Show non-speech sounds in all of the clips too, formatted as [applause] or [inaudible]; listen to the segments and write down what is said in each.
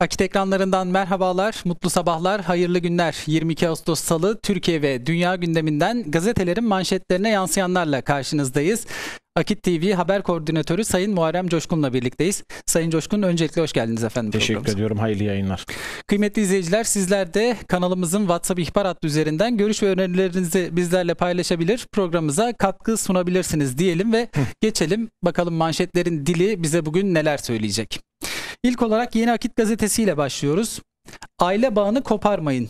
Akit ekranlarından merhabalar, mutlu sabahlar, hayırlı günler. 22 Ağustos Salı Türkiye ve dünya gündeminden gazetelerin manşetlerine yansıyanlarla karşınızdayız. Akit TV haber koordinatörü Sayın Muharrem Coşkun'la birlikteyiz. Sayın Coşkun öncelikle hoş geldiniz efendim. Teşekkür ediyorum. Hayırlı yayınlar. Kıymetli izleyiciler sizler de kanalımızın WhatsApp ihbar hattı üzerinden görüş ve önerilerinizi bizlerle paylaşabilir, programımıza katkı sunabilirsiniz diyelim ve geçelim bakalım manşetlerin dili bize bugün neler söyleyecek. İlk olarak Yeni Akit gazetesiyle başlıyoruz. Aile bağını koparmayın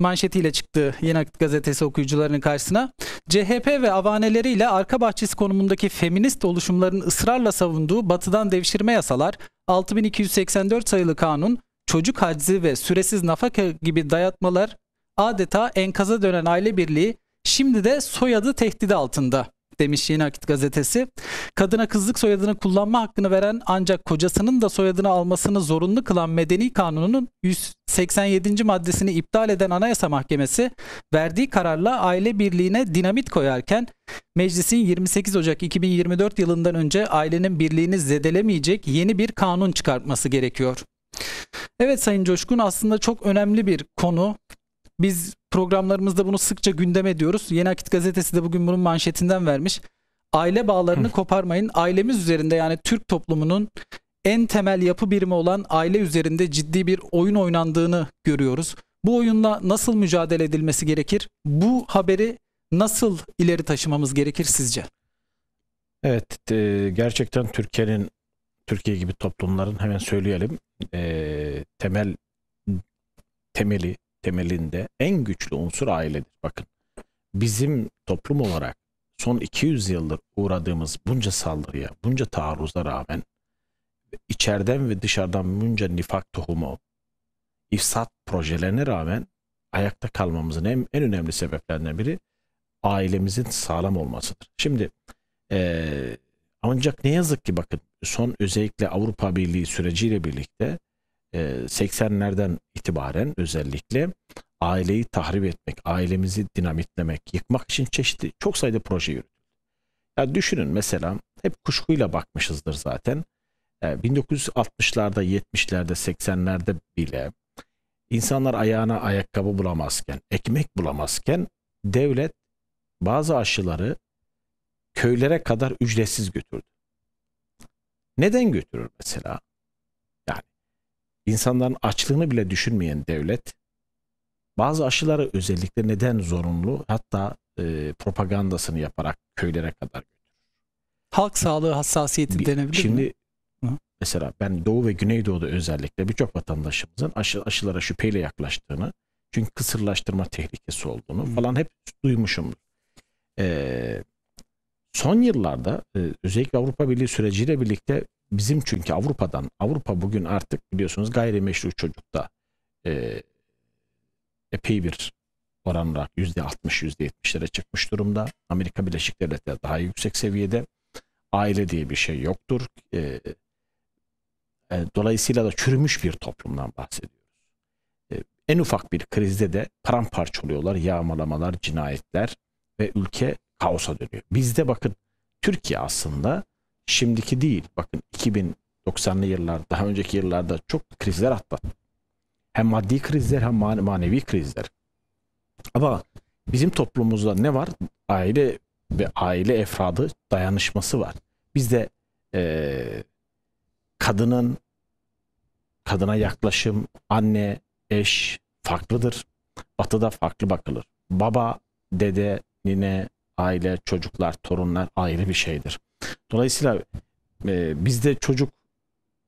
manşetiyle çıktı Yeni Akit gazetesi okuyucularının karşısına. CHP ve avaneleriyle arka bahçesi konumundaki feminist oluşumların ısrarla savunduğu batıdan devşirme yasalar, 6284 sayılı kanun, çocuk haczi ve süresiz nafaka gibi dayatmalar adeta enkaza dönen aile birliği şimdi de soyadı tehdidi altında demiş Yeni Akit gazetesi. Kadına kızlık soyadını kullanma hakkını veren ancak kocasının da soyadını almasını zorunlu kılan medeni kanunun 187. maddesini iptal eden Anayasa Mahkemesi verdiği kararla aile birliğine dinamit koyarken meclisin 28 Ocak 2024 yılından önce ailenin birliğini zedelemeyecek yeni bir kanun çıkartması gerekiyor. Evet Sayın Coşkun aslında çok önemli bir konu. Biz programlarımızda bunu sıkça gündeme ediyoruz. Yeni Akit gazetesi de bugün bunun manşetinden vermiş. Aile bağlarını koparmayın. Ailemiz üzerinde yani Türk toplumunun en temel yapı birimi olan aile üzerinde ciddi bir oyun oynandığını görüyoruz. Bu oyunla nasıl mücadele edilmesi gerekir? Bu haberi nasıl ileri taşımamız gerekir sizce? Evet, e, gerçekten Türkiye'nin Türkiye gibi toplumların hemen söyleyelim e, temel temeli temelinde en güçlü unsur ailedir. Bakın bizim toplum olarak son 200 yıldır uğradığımız bunca saldırıya, bunca taarruza rağmen içeriden ve dışarıdan bunca nifak tohumu, ifsat projelerine rağmen ayakta kalmamızın en, en önemli sebeplerinden biri ailemizin sağlam olmasıdır. Şimdi e, ancak ne yazık ki bakın son özellikle Avrupa Birliği süreciyle birlikte 80'lerden ee, itibaren özellikle aileyi tahrip etmek, ailemizi dinamitlemek, yıkmak için çeşitli çok sayıda proje yürüttük. Ya düşünün mesela hep kuşkuyla bakmışızdır zaten. 1960'larda, 70'lerde, 80'lerde bile insanlar ayağına ayakkabı bulamazken, ekmek bulamazken devlet bazı aşıları köylere kadar ücretsiz götürdü. Neden götürür mesela? insanların açlığını bile düşünmeyen devlet bazı aşılara özellikle neden zorunlu hatta e, propagandasını yaparak köylere kadar Halk sağlığı hassasiyeti bir, denebilir şimdi, mi? Şimdi mesela ben Doğu ve Güneydoğu'da özellikle birçok vatandaşımızın aşı, aşılara şüpheyle yaklaştığını çünkü kısırlaştırma tehlikesi olduğunu Hı. falan hep duymuşum. Ee, son yıllarda e, özellikle Avrupa Birliği süreciyle birlikte bizim çünkü Avrupa'dan Avrupa bugün artık biliyorsunuz gayrimeşru çocukta e, epey bir oran olarak %60-%70'lere çıkmış durumda. Amerika Birleşik Devletleri daha yüksek seviyede. Aile diye bir şey yoktur. E, e, dolayısıyla da çürümüş bir toplumdan bahsediyoruz. E, en ufak bir krizde de paramparça oluyorlar. Yağmalamalar, cinayetler ve ülke kaosa dönüyor. Bizde bakın Türkiye aslında Şimdiki değil. Bakın 2090'lı yıllar, daha önceki yıllarda çok krizler atlattı. Hem maddi krizler hem man manevi krizler. Ama bizim toplumumuzda ne var? Aile ve aile efradı dayanışması var. Bizde e, kadının kadına yaklaşım, anne, eş farklıdır. Batı'da farklı bakılır. Baba, dede, nine, aile, çocuklar, torunlar ayrı bir şeydir. Dolayısıyla e, bizde çocuk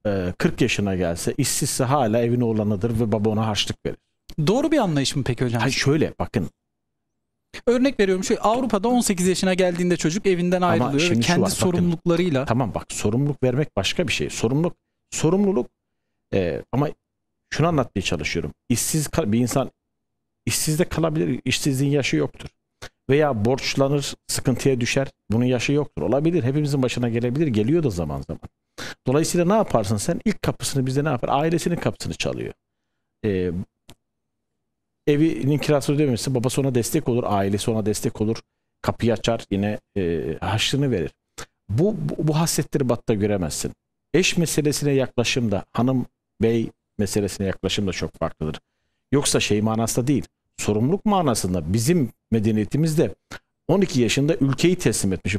e, 40 yaşına gelse işsizse hala evin oğlanıdır ve baba ona harçlık verir. Doğru bir anlayış mı peki hocam? Hayır şöyle bakın Örnek veriyorum şu Avrupa'da 18 yaşına geldiğinde çocuk evinden ayrılıyor ve kendi var, sorumluluklarıyla. Bakın, tamam bak sorumluluk vermek başka bir şey. Sorumluluk sorumluluk e, ama şunu anlatmaya çalışıyorum. İşsiz bir insan işsizde kalabilir. İşsizliğin yaşı yoktur veya borçlanır, sıkıntıya düşer. Bunun yaşı yoktur. Olabilir. Hepimizin başına gelebilir. Geliyor da zaman zaman. Dolayısıyla ne yaparsın sen? İlk kapısını bizde ne yapar? Ailesinin kapısını çalıyor. Ee, evinin kirasını ödememesi babası ona destek olur. Ailesi ona destek olur. Kapıyı açar. Yine e, haşlığını verir. Bu, bu, bu hasretleri batta göremezsin. Eş meselesine yaklaşım da hanım bey meselesine yaklaşım da çok farklıdır. Yoksa şey manasında değil sorumluluk manasında bizim medeniyetimizde 12 yaşında ülkeyi teslim etmiş.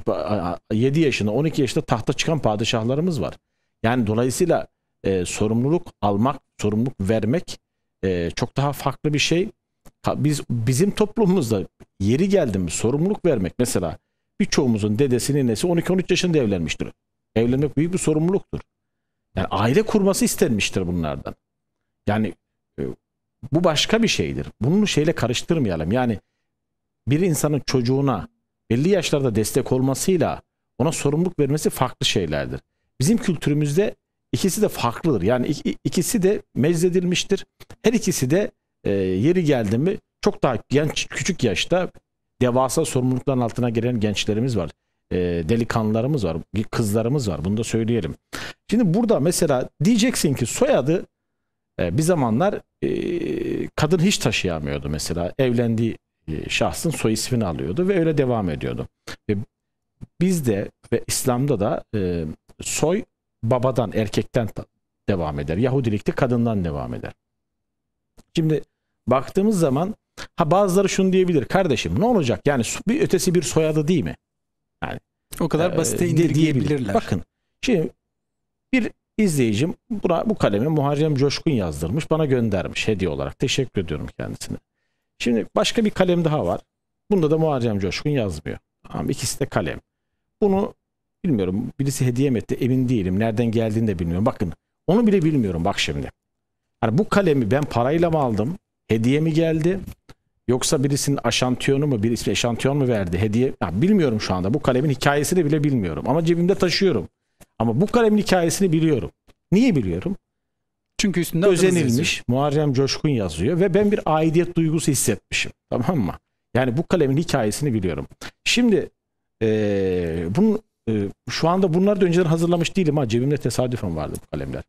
7 yaşında 12 yaşında tahta çıkan padişahlarımız var. Yani dolayısıyla e, sorumluluk almak, sorumluluk vermek e, çok daha farklı bir şey. Biz bizim toplumumuzda yeri geldi mi sorumluluk vermek mesela birçoğumuzun dedesi ninesi 12-13 yaşında evlenmiştir. Evlenmek büyük bir sorumluluktur. Yani aile kurması istenmiştir bunlardan. Yani bu başka bir şeydir. Bunu şeyle karıştırmayalım. Yani bir insanın çocuğuna belli yaşlarda destek olmasıyla ona sorumluluk vermesi farklı şeylerdir. Bizim kültürümüzde ikisi de farklıdır. Yani ikisi de meczedilmiştir. Her ikisi de e, yeri geldi mi çok daha genç küçük yaşta devasa sorumlulukların altına giren gençlerimiz var. E, delikanlılarımız var, kızlarımız var. Bunu da söyleyelim. Şimdi burada mesela diyeceksin ki soyadı e, bir zamanlar e, kadın hiç taşıyamıyordu mesela. Evlendiği e, şahsın soy ismini alıyordu ve öyle devam ediyordu. E, bizde ve İslam'da da e, soy babadan, erkekten devam eder. Yahudilikte kadından devam eder. Şimdi baktığımız zaman ha bazıları şunu diyebilir. Kardeşim ne olacak? Yani bir ötesi bir soyadı değil mi? Yani o kadar e, basite indirgeyebilirler. Bakın şimdi bir İzleyicim buna, bu kalemi Muharrem Coşkun yazdırmış. Bana göndermiş hediye olarak. Teşekkür ediyorum kendisine. Şimdi başka bir kalem daha var. Bunda da Muharrem Coşkun yazmıyor. Ama ikisi de kalem. Bunu bilmiyorum. Birisi hediye mi etti emin değilim. Nereden geldiğini de bilmiyorum. Bakın onu bile bilmiyorum bak şimdi. Yani bu kalemi ben parayla mı aldım? Hediye mi geldi? Yoksa birisinin aşantiyonu mu, birisi eşantiyon mu verdi? Hediye ya bilmiyorum şu anda. Bu kalemin hikayesini bile bilmiyorum ama cebimde taşıyorum. Ama bu kalemin hikayesini biliyorum. Niye biliyorum? Çünkü üstünde özenilmiş Muharrem Coşkun yazıyor ve ben bir aidiyet duygusu hissetmişim. Tamam mı? Yani bu kalemin hikayesini biliyorum. Şimdi e, bunun e, şu anda bunları da önceden hazırlamış değilim ama cebimde tesadüfen vardı bu kalemler.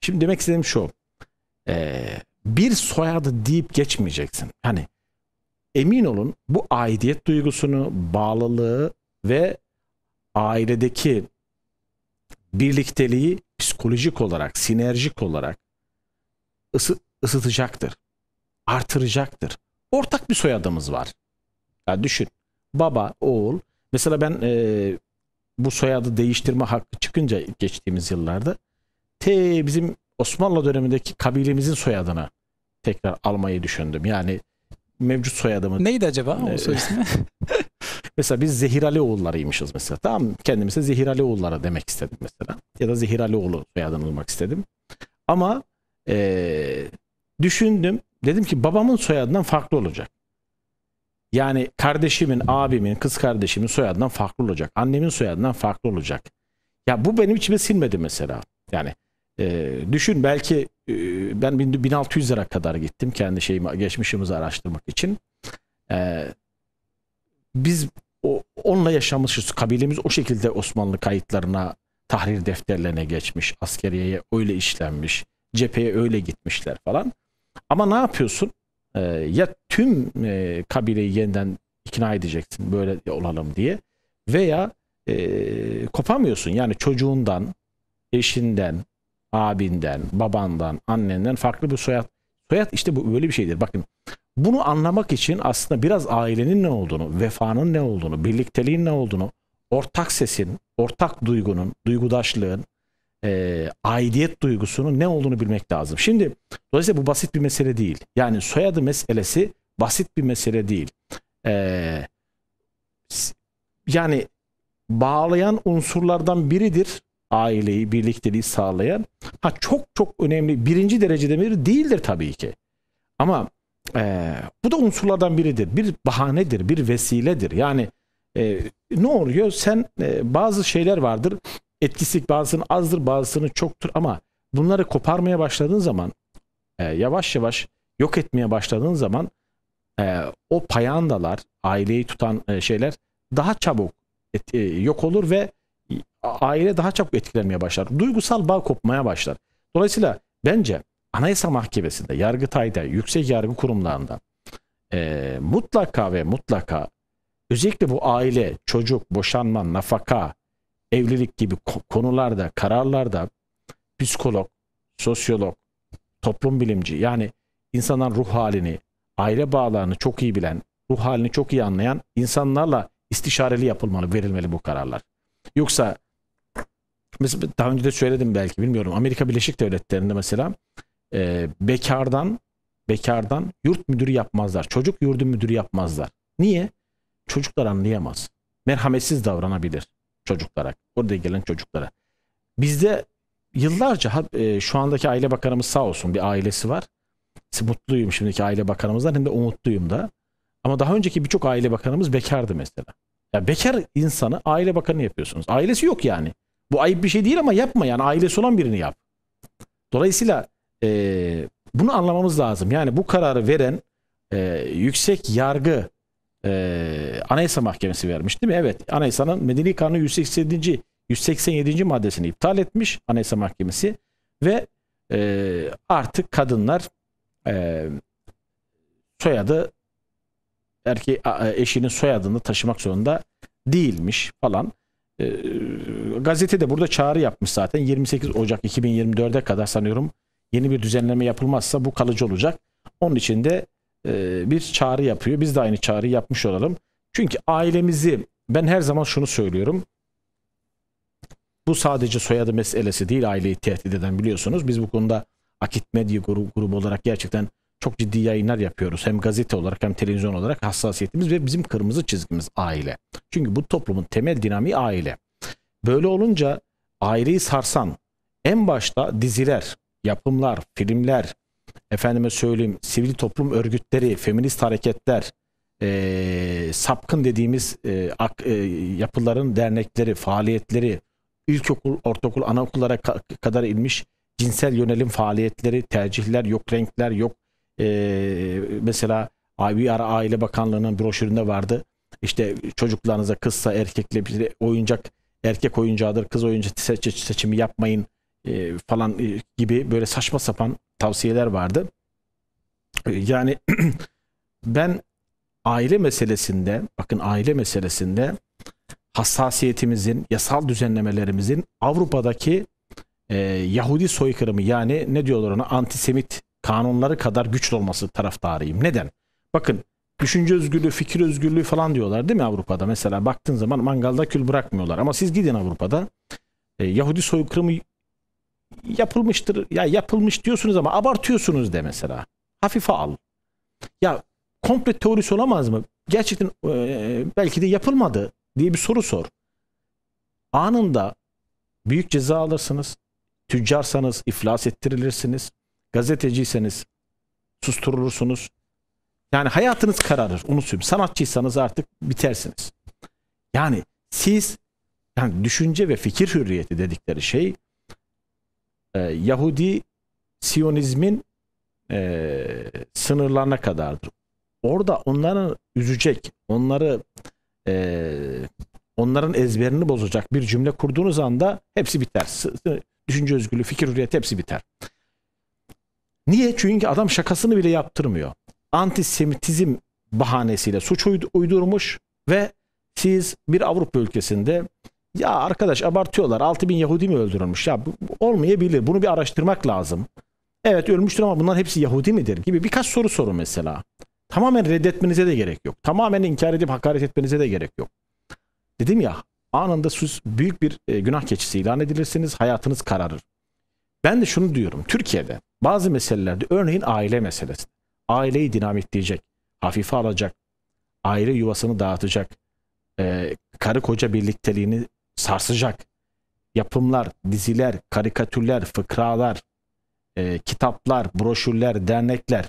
Şimdi demek istediğim şu. E, bir soyadı deyip geçmeyeceksin. Hani emin olun bu aidiyet duygusunu, bağlılığı ve ailedeki birlikteliği psikolojik olarak, sinerjik olarak ısı, ısıtacaktır. Artıracaktır. Ortak bir soyadımız var. Ya düşün. Baba, oğul. Mesela ben e, bu soyadı değiştirme hakkı çıkınca geçtiğimiz yıllarda te bizim Osmanlı dönemindeki kabilemizin soyadını tekrar almayı düşündüm. Yani mevcut soyadımı. Neydi acaba o e, soy ismi? [laughs] Mesela biz Zehir Alioğullarıymışız mesela. Tamam mı? Kendimize Zehir Alioğulları demek istedim mesela. Ya da Zehir oğlu soyadını bulmak istedim. Ama e, düşündüm. Dedim ki babamın soyadından farklı olacak. Yani kardeşimin, abimin, kız kardeşimin soyadından farklı olacak. Annemin soyadından farklı olacak. Ya bu benim içime silmedi mesela. Yani e, düşün belki e, ben 1600 lira kadar gittim kendi şeyimi, geçmişimizi araştırmak için. E, biz o, onunla yaşamışız. Kabilemiz o şekilde Osmanlı kayıtlarına, tahrir defterlerine geçmiş. Askeriyeye öyle işlenmiş. Cepheye öyle gitmişler falan. Ama ne yapıyorsun? Ee, ya tüm e, kabileyi yeniden ikna edeceksin böyle olalım diye veya e, kopamıyorsun. Yani çocuğundan, eşinden, abinden, babandan, annenden farklı bir soyad. Soyad işte bu böyle bir şeydir. Bakın bunu anlamak için aslında biraz ailenin ne olduğunu, vefanın ne olduğunu, birlikteliğin ne olduğunu, ortak sesin, ortak duygunun, duygudaşlığın, e, aidiyet duygusunun ne olduğunu bilmek lazım. Şimdi dolayısıyla bu basit bir mesele değil. Yani soyadı meselesi basit bir mesele değil. E, yani bağlayan unsurlardan biridir aileyi, birlikteliği sağlayan. Ha çok çok önemli birinci derecede bir değildir tabii ki. Ama ee, bu da unsurlardan biridir. Bir bahanedir, bir vesiledir. Yani e, ne oluyor? Sen e, bazı şeyler vardır. Etkisi bazısının azdır, bazısının çoktur ama bunları koparmaya başladığın zaman e, yavaş yavaş yok etmeye başladığın zaman e, o payandalar, aileyi tutan e, şeyler daha çabuk et, e, yok olur ve aile daha çabuk etkilenmeye başlar. Duygusal bağ kopmaya başlar. Dolayısıyla bence Anayasa Mahkemesi'nde, Yargıtay'da, yüksek yargı kurumlarında e, mutlaka ve mutlaka özellikle bu aile, çocuk, boşanma, nafaka, evlilik gibi konularda, kararlarda psikolog, sosyolog, toplum bilimci yani insanların ruh halini, aile bağlarını çok iyi bilen, ruh halini çok iyi anlayan insanlarla istişareli yapılmalı, verilmeli bu kararlar. Yoksa mesela daha önce de söyledim belki bilmiyorum. Amerika Birleşik Devletleri'nde mesela e, bekardan bekardan yurt müdürü yapmazlar. Çocuk yurdu müdürü yapmazlar. Niye? Çocuklar anlayamaz. Merhametsiz davranabilir çocuklara. Orada gelen çocuklara. Bizde yıllarca e, şu andaki aile bakanımız sağ olsun bir ailesi var. Mutluyum şimdiki aile bakanımızdan hem de umutluyum da. Ama daha önceki birçok aile bakanımız bekardı mesela. Ya bekar insanı aile bakanı yapıyorsunuz. Ailesi yok yani. Bu ayıp bir şey değil ama yapma yani ailesi olan birini yap. Dolayısıyla e, bunu anlamamız lazım. Yani bu kararı veren e, yüksek yargı e, Anayasa Mahkemesi vermiş değil mi? Evet. Anayasanın Medeni Kanunu 187. 187. maddesini iptal etmiş Anayasa Mahkemesi ve e, artık kadınlar e, soyadı erkeği eşinin soyadını taşımak zorunda değilmiş falan. E, gazete de burada çağrı yapmış zaten 28 Ocak 2024'e kadar sanıyorum yeni bir düzenleme yapılmazsa bu kalıcı olacak. Onun için de e, bir çağrı yapıyor. Biz de aynı çağrıyı yapmış olalım. Çünkü ailemizi ben her zaman şunu söylüyorum. Bu sadece soyadı meselesi değil aileyi tehdit eden biliyorsunuz. Biz bu konuda Akit Medya grubu, grubu olarak gerçekten çok ciddi yayınlar yapıyoruz. Hem gazete olarak hem televizyon olarak hassasiyetimiz ve bizim kırmızı çizgimiz aile. Çünkü bu toplumun temel dinamiği aile. Böyle olunca aileyi sarsan en başta diziler, yapımlar, filmler, efendime söyleyeyim sivil toplum örgütleri, feminist hareketler, e, sapkın dediğimiz e, ak, e, yapıların dernekleri, faaliyetleri, ilkokul, ortaokul, anaokullara ka kadar inmiş cinsel yönelim faaliyetleri, tercihler, yok renkler, yok e, mesela IBR Aile Bakanlığı'nın broşüründe vardı. İşte çocuklarınıza kızsa erkekle bir oyuncak erkek oyuncağıdır, kız oyuncağı seç seçimi yapmayın e, falan e, gibi böyle saçma sapan tavsiyeler vardı. E, yani [clears throat] ben aile meselesinde bakın aile meselesinde hassasiyetimizin, yasal düzenlemelerimizin Avrupa'daki e, Yahudi soykırımı yani ne diyorlar ona antisemit kanunları kadar güçlü olması taraftarıyım. Neden? Bakın düşünce özgürlüğü, fikir özgürlüğü falan diyorlar değil mi Avrupa'da? Mesela baktığın zaman mangalda kül bırakmıyorlar. Ama siz gidin Avrupa'da e, Yahudi soykırımı yapılmıştır. Ya yapılmış diyorsunuz ama abartıyorsunuz de mesela. Hafife al. Ya komple teorisi olamaz mı? Gerçekten e, belki de yapılmadı diye bir soru sor. Anında büyük ceza alırsınız. Tüccarsanız iflas ettirilirsiniz. Gazeteciyseniz susturulursunuz. Yani hayatınız kararır. Onu söyleyeyim. Sanatçıysanız artık bitersiniz. Yani siz yani düşünce ve fikir hürriyeti dedikleri şey ee, Yahudi Siyonizmin e, sınırlarına kadardır. Orada onları üzecek, onları e, onların ezberini bozacak bir cümle kurduğunuz anda hepsi biter. Düşünce özgürlüğü, fikir hürriyeti hepsi biter. Niye? Çünkü adam şakasını bile yaptırmıyor. Antisemitizm bahanesiyle suç uydurmuş ve siz bir Avrupa ülkesinde ya arkadaş abartıyorlar. bin Yahudi mi öldürülmüş? Ya bu, olmayabilir. Bunu bir araştırmak lazım. Evet ölmüştür ama bunlar hepsi Yahudi midir gibi birkaç soru sorun mesela. Tamamen reddetmenize de gerek yok. Tamamen inkar edip hakaret etmenize de gerek yok. Dedim ya anında sus büyük bir e, günah keçisi ilan edilirsiniz. Hayatınız kararır. Ben de şunu diyorum. Türkiye'de bazı meselelerde örneğin aile meselesi. Aileyi dinamitleyecek, hafife alacak, aile yuvasını dağıtacak, e, karı koca birlikteliğini sarsacak yapımlar, diziler, karikatürler, fıkralar, e, kitaplar, broşürler, dernekler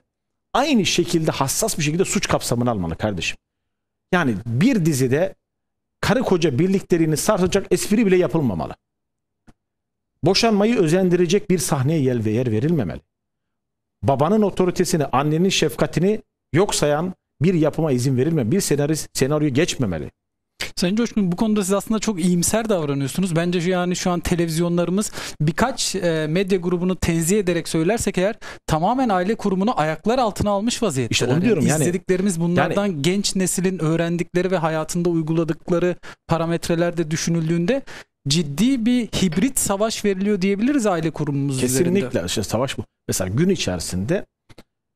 aynı şekilde hassas bir şekilde suç kapsamını almalı kardeşim. Yani bir dizide karı koca birliklerini sarsacak espri bile yapılmamalı. Boşanmayı özendirecek bir sahneye yel ve yer verilmemeli. Babanın otoritesini, annenin şefkatini yok sayan bir yapıma izin verilmemeli. Bir senarist senaryo geçmemeli. Sayın Coşkun bu konuda siz aslında çok iyimser davranıyorsunuz. Bence yani şu an televizyonlarımız birkaç e, medya grubunu tenzih ederek söylersek eğer tamamen aile kurumunu ayaklar altına almış vaziyette. İşte onu diyorum yani. İzlediklerimiz bunlardan yani, genç neslin öğrendikleri ve hayatında uyguladıkları parametreler de düşünüldüğünde ciddi bir hibrit savaş veriliyor diyebiliriz aile kurumumuz Kesinlikle. üzerinde. Kesinlikle. işte savaş bu. Mesela gün içerisinde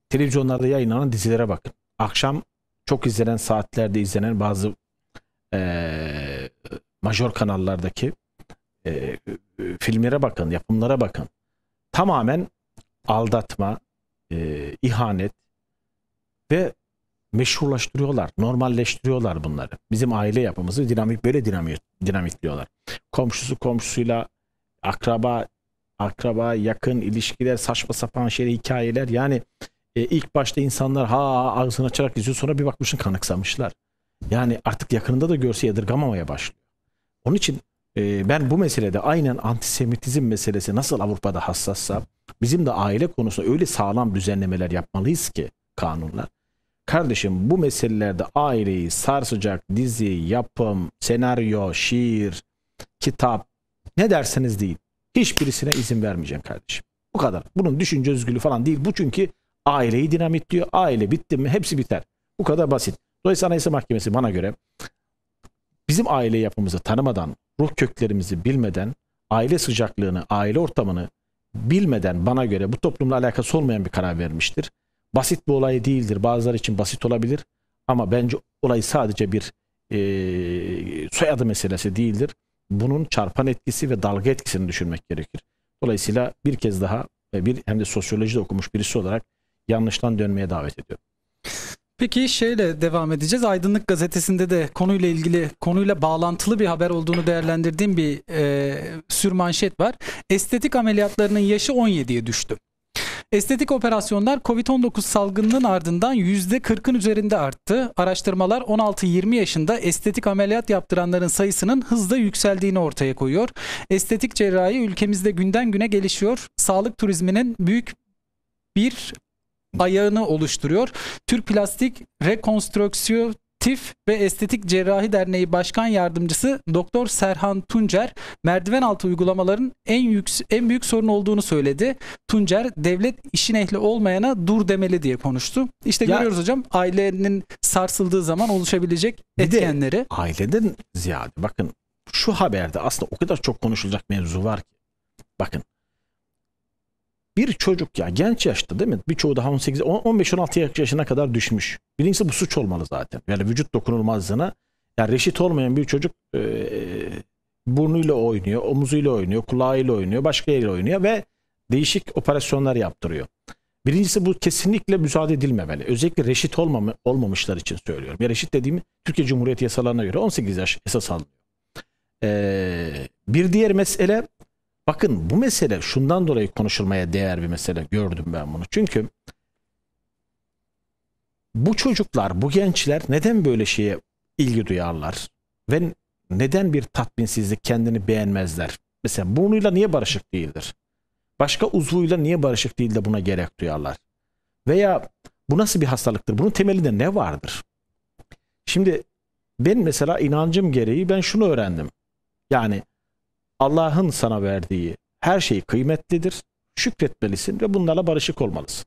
televizyonlarda yayınlanan dizilere bakın. Akşam çok izlenen saatlerde izlenen bazı e, majör kanallardaki e, filmlere bakın, yapımlara bakın. Tamamen aldatma, e, ihanet ve meşrulaştırıyorlar, normalleştiriyorlar bunları. Bizim aile yapımızı dinamik böyle dinamik dinamikliyorlar. Komşusu komşusuyla akraba akraba yakın ilişkiler saçma sapan şeyler hikayeler yani e, ilk başta insanlar ha ağzını açarak izliyor sonra bir bakmışsın kanıksamışlar. Yani artık yakınında da görse yadırgamamaya başlıyor. Onun için e, ben bu meselede aynen antisemitizm meselesi nasıl Avrupa'da hassassa bizim de aile konusunda öyle sağlam düzenlemeler yapmalıyız ki kanunlar. Kardeşim bu meselelerde aileyi sarsacak dizi, yapım, senaryo, şiir, kitap ne derseniz deyin. Hiçbirisine izin vermeyeceğim kardeşim. Bu kadar. Bunun düşünce özgürlüğü falan değil. Bu çünkü aileyi dinamitliyor. Aile bitti mi hepsi biter. Bu kadar basit. Dolayısıyla Anayasa Mahkemesi bana göre bizim aile yapımızı tanımadan, ruh köklerimizi bilmeden, aile sıcaklığını, aile ortamını bilmeden bana göre bu toplumla alakası olmayan bir karar vermiştir. Basit bir olay değildir. Bazıları için basit olabilir ama bence olay sadece bir e, soyadı meselesi değildir. Bunun çarpan etkisi ve dalga etkisini düşünmek gerekir. Dolayısıyla bir kez daha e, bir hem de sosyolojide okumuş birisi olarak yanlıştan dönmeye davet ediyorum. Peki şeyle devam edeceğiz. Aydınlık Gazetesi'nde de konuyla ilgili, konuyla bağlantılı bir haber olduğunu değerlendirdiğim bir e, sürmanşet var. Estetik ameliyatlarının yaşı 17'ye düştü. Estetik operasyonlar COVID-19 salgınının ardından %40'ın üzerinde arttı. Araştırmalar 16-20 yaşında estetik ameliyat yaptıranların sayısının hızla yükseldiğini ortaya koyuyor. Estetik cerrahi ülkemizde günden güne gelişiyor. Sağlık turizminin büyük bir ayağını oluşturuyor. Türk Plastik Rekonstrüktif ve Estetik Cerrahi Derneği Başkan Yardımcısı Doktor Serhan Tuncer merdiven altı uygulamaların en, yüks- en büyük sorun olduğunu söyledi. Tuncer devlet işin ehli olmayana dur demeli diye konuştu. İşte ya, görüyoruz hocam ailenin sarsıldığı zaman oluşabilecek etkenleri. De aileden ziyade bakın şu haberde aslında o kadar çok konuşulacak mevzu var ki. Bakın bir çocuk ya genç yaşta değil mi? Birçoğu daha 18 15-16 yaşına kadar düşmüş. Birincisi bu suç olmalı zaten. Yani vücut dokunulmazlığına yani reşit olmayan bir çocuk e, burnuyla oynuyor, omuzuyla oynuyor, kulağıyla oynuyor, başka yeriyle oynuyor ve değişik operasyonlar yaptırıyor. Birincisi bu kesinlikle müsaade edilmemeli. Özellikle reşit olmam olmamışlar için söylüyorum. Ya reşit dediğim Türkiye Cumhuriyeti yasalarına göre 18 yaş esas alınıyor. Ee, bir diğer mesele Bakın bu mesele şundan dolayı konuşulmaya değer bir mesele gördüm ben bunu. Çünkü bu çocuklar, bu gençler neden böyle şeye ilgi duyarlar? Ve neden bir tatminsizlik kendini beğenmezler? Mesela burnuyla niye barışık değildir? Başka uzvuyla niye barışık değil de buna gerek duyarlar? Veya bu nasıl bir hastalıktır? Bunun temelinde ne vardır? Şimdi ben mesela inancım gereği ben şunu öğrendim. Yani Allah'ın sana verdiği her şey kıymetlidir. Şükretmelisin ve bunlarla barışık olmalısın.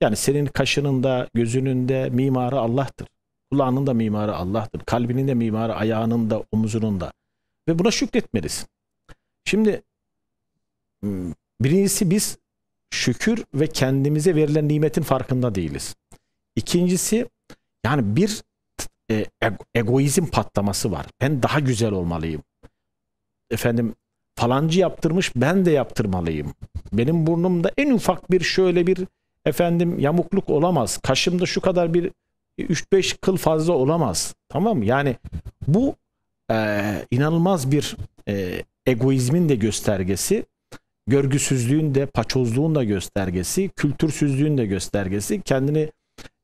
Yani senin kaşının da gözünün de mimarı Allah'tır. Kulağının da mimarı Allah'tır. Kalbinin de mimarı ayağının da omuzunun da. Ve buna şükretmelisin. Şimdi birincisi biz şükür ve kendimize verilen nimetin farkında değiliz. İkincisi yani bir e, egoizm patlaması var. Ben daha güzel olmalıyım efendim falancı yaptırmış ben de yaptırmalıyım. Benim burnumda en ufak bir şöyle bir efendim yamukluk olamaz. Kaşımda şu kadar bir 3-5 kıl fazla olamaz. Tamam mı? Yani bu e, inanılmaz bir e, egoizmin de göstergesi. Görgüsüzlüğün de, paçozluğun da göstergesi, kültürsüzlüğün de göstergesi. Kendini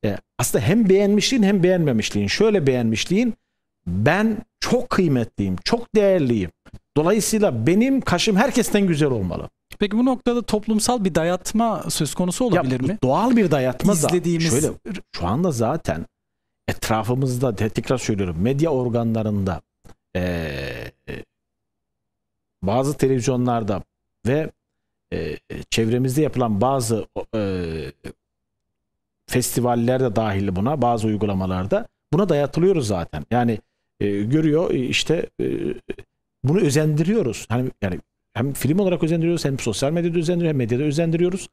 e, aslında hem beğenmişliğin hem beğenmemişliğin. Şöyle beğenmişliğin ben çok kıymetliyim, çok değerliyim. Dolayısıyla benim kaşım herkesten güzel olmalı. Peki bu noktada toplumsal bir dayatma söz konusu olabilir ya, mi? Doğal bir dayatma İzlediğimiz... da. Şöyle şu anda zaten etrafımızda tekrar söylüyorum medya organlarında e, bazı televizyonlarda ve e, çevremizde yapılan bazı e, festivaller dahil buna bazı uygulamalarda buna dayatılıyoruz zaten. Yani e, görüyor e, işte e, bunu özendiriyoruz. Hani yani hem film olarak özendiriyoruz hem sosyal medyada özendiriyoruz hem medyada özendiriyoruz.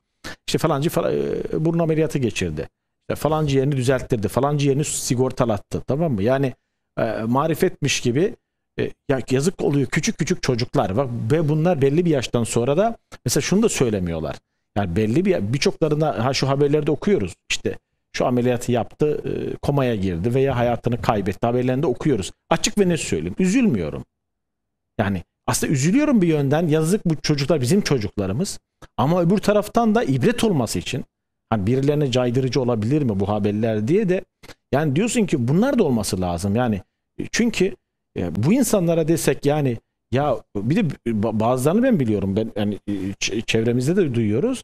İşte falancı fal, e, burun ameliyatı geçirdi. İşte falancı yerini düzelttirdi. Falancı yerini sigortalattı. Tamam mı? Yani e, marifetmiş gibi e, ya yazık oluyor küçük küçük çocuklar bak ve bunlar belli bir yaştan sonra da mesela şunu da söylemiyorlar. Yani belli bir birçoklarına ha şu haberlerde okuyoruz işte şu ameliyatı yaptı, e, komaya girdi veya hayatını kaybetti haberlerinde okuyoruz. Açık ve net söyleyeyim. Üzülmüyorum. Yani aslında üzülüyorum bir yönden. Yazık bu çocuklar bizim çocuklarımız. Ama öbür taraftan da ibret olması için hani birilerine caydırıcı olabilir mi bu haberler diye de yani diyorsun ki bunlar da olması lazım. Yani çünkü e, bu insanlara desek yani ya bir de bazılarını ben biliyorum. Ben yani e, çevremizde de duyuyoruz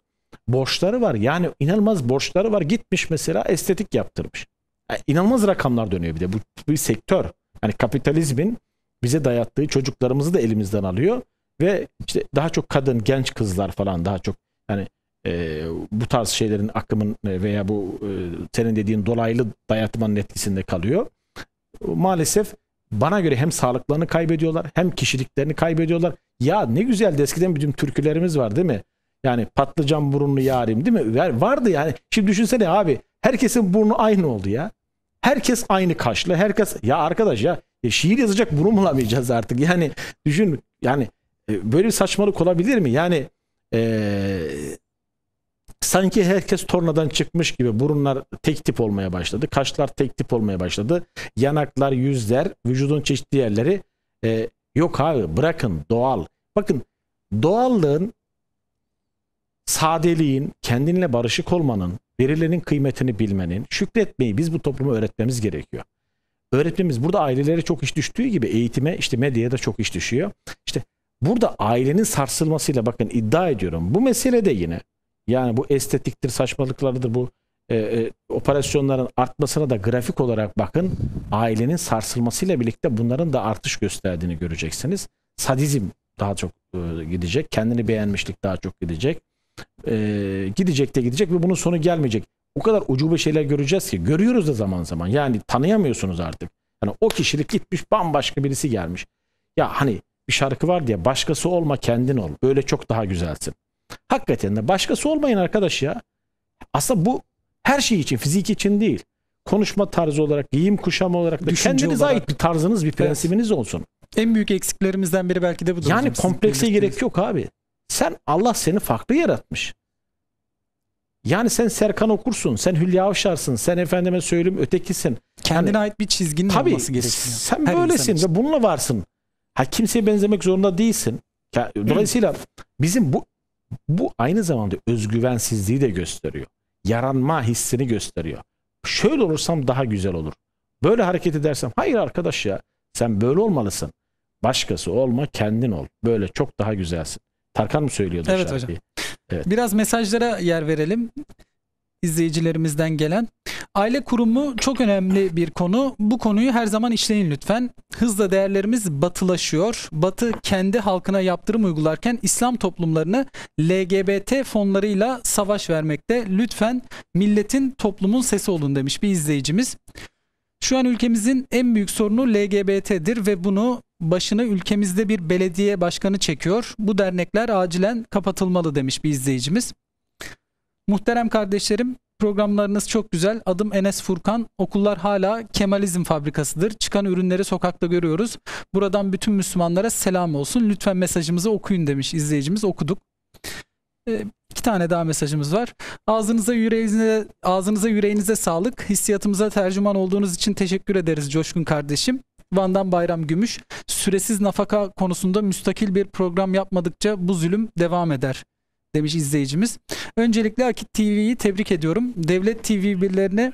borçları var. Yani inanılmaz borçları var. Gitmiş mesela estetik yaptırmış. Yani e, inanılmaz rakamlar dönüyor bir de. Bu bir sektör. Yani kapitalizmin bize dayattığı çocuklarımızı da elimizden alıyor ve işte daha çok kadın, genç kızlar falan daha çok yani e, bu tarz şeylerin akımın e, veya bu e, senin dediğin dolaylı dayatmanın etkisinde kalıyor. E, maalesef bana göre hem sağlıklarını kaybediyorlar hem kişiliklerini kaybediyorlar. Ya ne güzel eskiden bütün türkülerimiz var değil mi? Yani patlıcan burunlu yarim değil mi? Vardı yani. Şimdi düşünsene abi. Herkesin burnu aynı oldu ya. Herkes aynı kaşlı. Herkes ya arkadaş ya, ya e, şiir yazacak burun bulamayacağız artık. Yani düşün yani e, böyle bir saçmalık olabilir mi? Yani ee, sanki herkes tornadan çıkmış gibi burunlar tek tip olmaya başladı. Kaşlar tek tip olmaya başladı. Yanaklar, yüzler, vücudun çeşitli yerleri e, yok abi bırakın doğal. Bakın doğallığın sadeliğin, kendinle barışık olmanın, verilenin kıymetini bilmenin, şükretmeyi biz bu topluma öğretmemiz gerekiyor. Öğretmemiz burada ailelere çok iş düştüğü gibi eğitime, işte medyaya da çok iş düşüyor. İşte burada ailenin sarsılmasıyla bakın iddia ediyorum. Bu mesele de yine yani bu estetiktir, saçmalıklardır bu e, e, operasyonların artmasına da grafik olarak bakın ailenin sarsılmasıyla birlikte bunların da artış gösterdiğini göreceksiniz. Sadizm daha çok e, gidecek, kendini beğenmişlik daha çok gidecek. Ee, gidecek de gidecek ve bunun sonu gelmeyecek. O kadar ucube şeyler göreceğiz ki görüyoruz da zaman zaman. Yani tanıyamıyorsunuz artık. Yani o kişilik gitmiş bambaşka birisi gelmiş. Ya hani bir şarkı var diye başkası olma kendin ol. Böyle çok daha güzelsin. Hakikaten de başkası olmayın arkadaş ya. Aslında bu her şey için, fizik için değil. Konuşma tarzı olarak, giyim kuşam olarak da Düşünce kendinize olarak. ait bir tarzınız, bir prensibiniz evet. olsun. En büyük eksiklerimizden biri belki de bu. Yani komplekse gerek yok abi. Sen Allah seni farklı yaratmış. Yani sen Serkan okursun, sen Hülya Avşar'sın, sen efendime söyleyeyim ötekisin. Kendine yani, ait bir çizginin tabii, olması gerekiyor. Sen Her böylesin ve bununla varsın. Ha kimseye benzemek zorunda değilsin. Hmm. Dolayısıyla bizim bu bu aynı zamanda özgüvensizliği de gösteriyor. Yaranma hissini gösteriyor. Şöyle olursam daha güzel olur. Böyle hareket edersem hayır arkadaş ya sen böyle olmalısın. Başkası olma kendin ol. Böyle çok daha güzelsin. Tarkan mı söylüyordu evet, şarkıyı? Hocam. Evet. Biraz mesajlara yer verelim izleyicilerimizden gelen. Aile kurumu çok önemli bir konu. Bu konuyu her zaman işleyin lütfen. Hızla değerlerimiz batılaşıyor. Batı kendi halkına yaptırım uygularken İslam toplumlarını LGBT fonlarıyla savaş vermekte. Lütfen milletin toplumun sesi olun demiş bir izleyicimiz. Şu an ülkemizin en büyük sorunu LGBT'dir ve bunu başını ülkemizde bir belediye başkanı çekiyor. Bu dernekler acilen kapatılmalı demiş bir izleyicimiz. Muhterem kardeşlerim programlarınız çok güzel. Adım Enes Furkan. Okullar hala Kemalizm fabrikasıdır. Çıkan ürünleri sokakta görüyoruz. Buradan bütün Müslümanlara selam olsun. Lütfen mesajımızı okuyun demiş izleyicimiz. Okuduk. E, iki tane daha mesajımız var. Ağzınıza yüreğinize, ağzınıza yüreğinize sağlık. Hissiyatımıza tercüman olduğunuz için teşekkür ederiz Coşkun kardeşim. Van'dan Bayram Gümüş. Süresiz nafaka konusunda müstakil bir program yapmadıkça bu zulüm devam eder demiş izleyicimiz. Öncelikle Akit TV'yi tebrik ediyorum. Devlet TV birlerine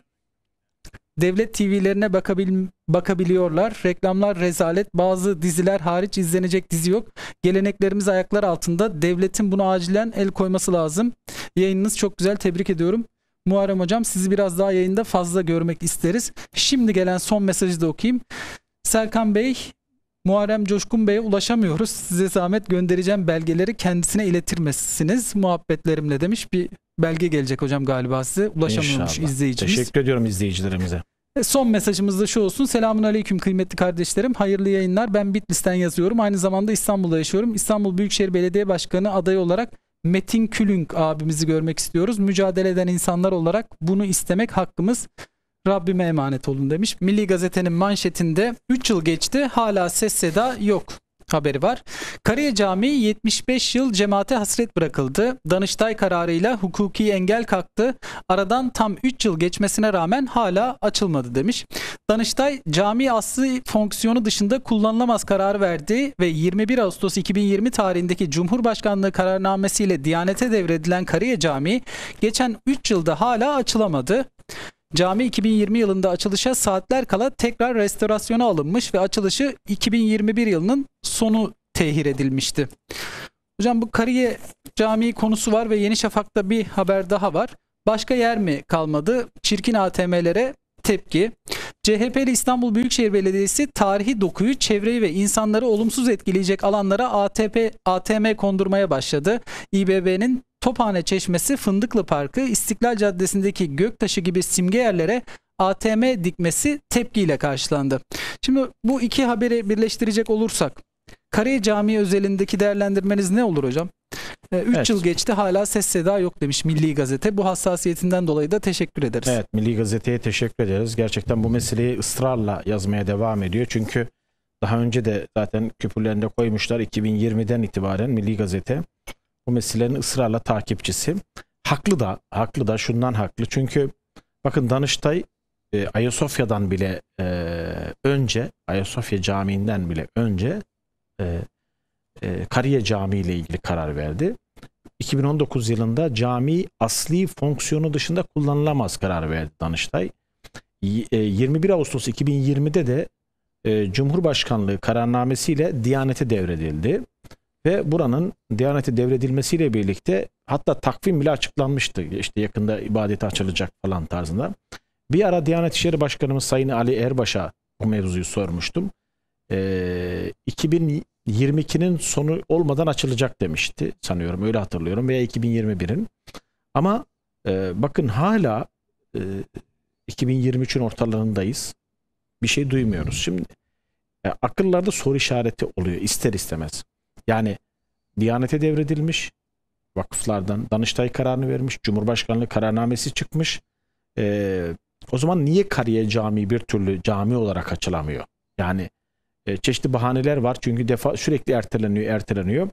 devlet TV'lerine bakabil, bakabiliyorlar. Reklamlar rezalet. Bazı diziler hariç izlenecek dizi yok. Geleneklerimiz ayaklar altında. Devletin bunu acilen el koyması lazım. Yayınınız çok güzel. Tebrik ediyorum. Muharrem Hocam sizi biraz daha yayında fazla görmek isteriz. Şimdi gelen son mesajı da okuyayım. Serkan Bey, Muharrem Coşkun Bey'e ulaşamıyoruz. Size zahmet göndereceğim belgeleri kendisine iletirmesiniz muhabbetlerimle demiş. Bir belge gelecek hocam galiba size. Ulaşamıyormuş İnşallah. izleyicimiz. Teşekkür ediyorum izleyicilerimize. E, son mesajımız da şu olsun. Selamun aleyküm kıymetli kardeşlerim. Hayırlı yayınlar. Ben Bitlis'ten yazıyorum. Aynı zamanda İstanbul'da yaşıyorum. İstanbul Büyükşehir Belediye Başkanı adayı olarak Metin Külünk abimizi görmek istiyoruz. Mücadele eden insanlar olarak bunu istemek hakkımız. Rabbime emanet olun demiş. Milli Gazete'nin manşetinde 3 yıl geçti hala ses seda yok haberi var. Kariye Camii 75 yıl cemaate hasret bırakıldı. Danıştay kararıyla hukuki engel kalktı. Aradan tam 3 yıl geçmesine rağmen hala açılmadı demiş. Danıştay cami asli fonksiyonu dışında kullanılamaz kararı verdi ve 21 Ağustos 2020 tarihindeki Cumhurbaşkanlığı kararnamesiyle Diyanet'e devredilen Kariye Camii geçen 3 yılda hala açılamadı. Cami 2020 yılında açılışa saatler kala tekrar restorasyona alınmış ve açılışı 2021 yılının sonu tehir edilmişti. Hocam bu Kariye Camii konusu var ve Yeni Şafak'ta bir haber daha var. Başka yer mi kalmadı? Çirkin ATM'lere tepki. CHP'li İstanbul Büyükşehir Belediyesi tarihi dokuyu, çevreyi ve insanları olumsuz etkileyecek alanlara ATP, ATM kondurmaya başladı. İBB'nin Tophane Çeşmesi, Fındıklı Parkı, İstiklal Caddesi'ndeki göktaşı gibi simge yerlere ATM dikmesi tepkiyle karşılandı. Şimdi bu iki haberi birleştirecek olursak Kare Camii özelindeki değerlendirmeniz ne olur hocam? 3 ee, evet. yıl geçti hala ses seda yok demiş Milli Gazete. Bu hassasiyetinden dolayı da teşekkür ederiz. Evet Milli Gazete'ye teşekkür ederiz. Gerçekten bu meseleyi ısrarla yazmaya devam ediyor. Çünkü daha önce de zaten küpürlerinde koymuşlar 2020'den itibaren Milli Gazete bu meselelerin ısrarla takipçisi. Haklı da, haklı da şundan haklı. Çünkü bakın Danıştay e, Ayasofya'dan bile e, önce, Ayasofya Camii'nden bile önce e, e, Kariye Camii ile ilgili karar verdi. 2019 yılında cami asli fonksiyonu dışında kullanılamaz karar verdi Danıştay. 21 e, Ağustos 2020'de de e, Cumhurbaşkanlığı kararnamesiyle Diyanet'e devredildi. Ve buranın Diyanet'e devredilmesiyle birlikte hatta takvim bile açıklanmıştı. İşte yakında ibadete açılacak falan tarzında. Bir ara Diyanet İşleri Başkanımız Sayın Ali Erbaş'a bu mevzuyu sormuştum. Ee, 2022'nin sonu olmadan açılacak demişti sanıyorum öyle hatırlıyorum veya 2021'in. Ama e, bakın hala e, 2023'ün ortalarındayız. Bir şey duymuyoruz. Şimdi e, akıllarda soru işareti oluyor ister istemez. Yani Diyanete devredilmiş. Vakıflardan Danıştay kararını vermiş. Cumhurbaşkanlığı kararnamesi çıkmış. E, o zaman niye Kariye Camii bir türlü cami olarak açılamıyor? Yani e, çeşitli bahaneler var. Çünkü defa sürekli erteleniyor, erteleniyor.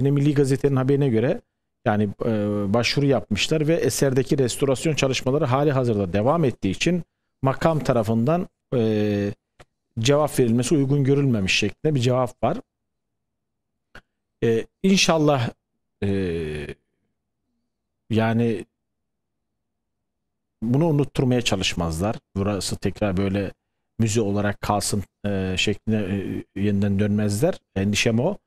Yine Milli Gazete'nin haberine göre yani e, başvuru yapmışlar ve eserdeki restorasyon çalışmaları hali hazırda devam ettiği için makam tarafından e, cevap verilmesi uygun görülmemiş şeklinde bir cevap var. Ee, inşallah e, yani bunu unutturmaya çalışmazlar. Burası tekrar böyle müze olarak kalsın e, şeklinde e, yeniden dönmezler. Endişem o.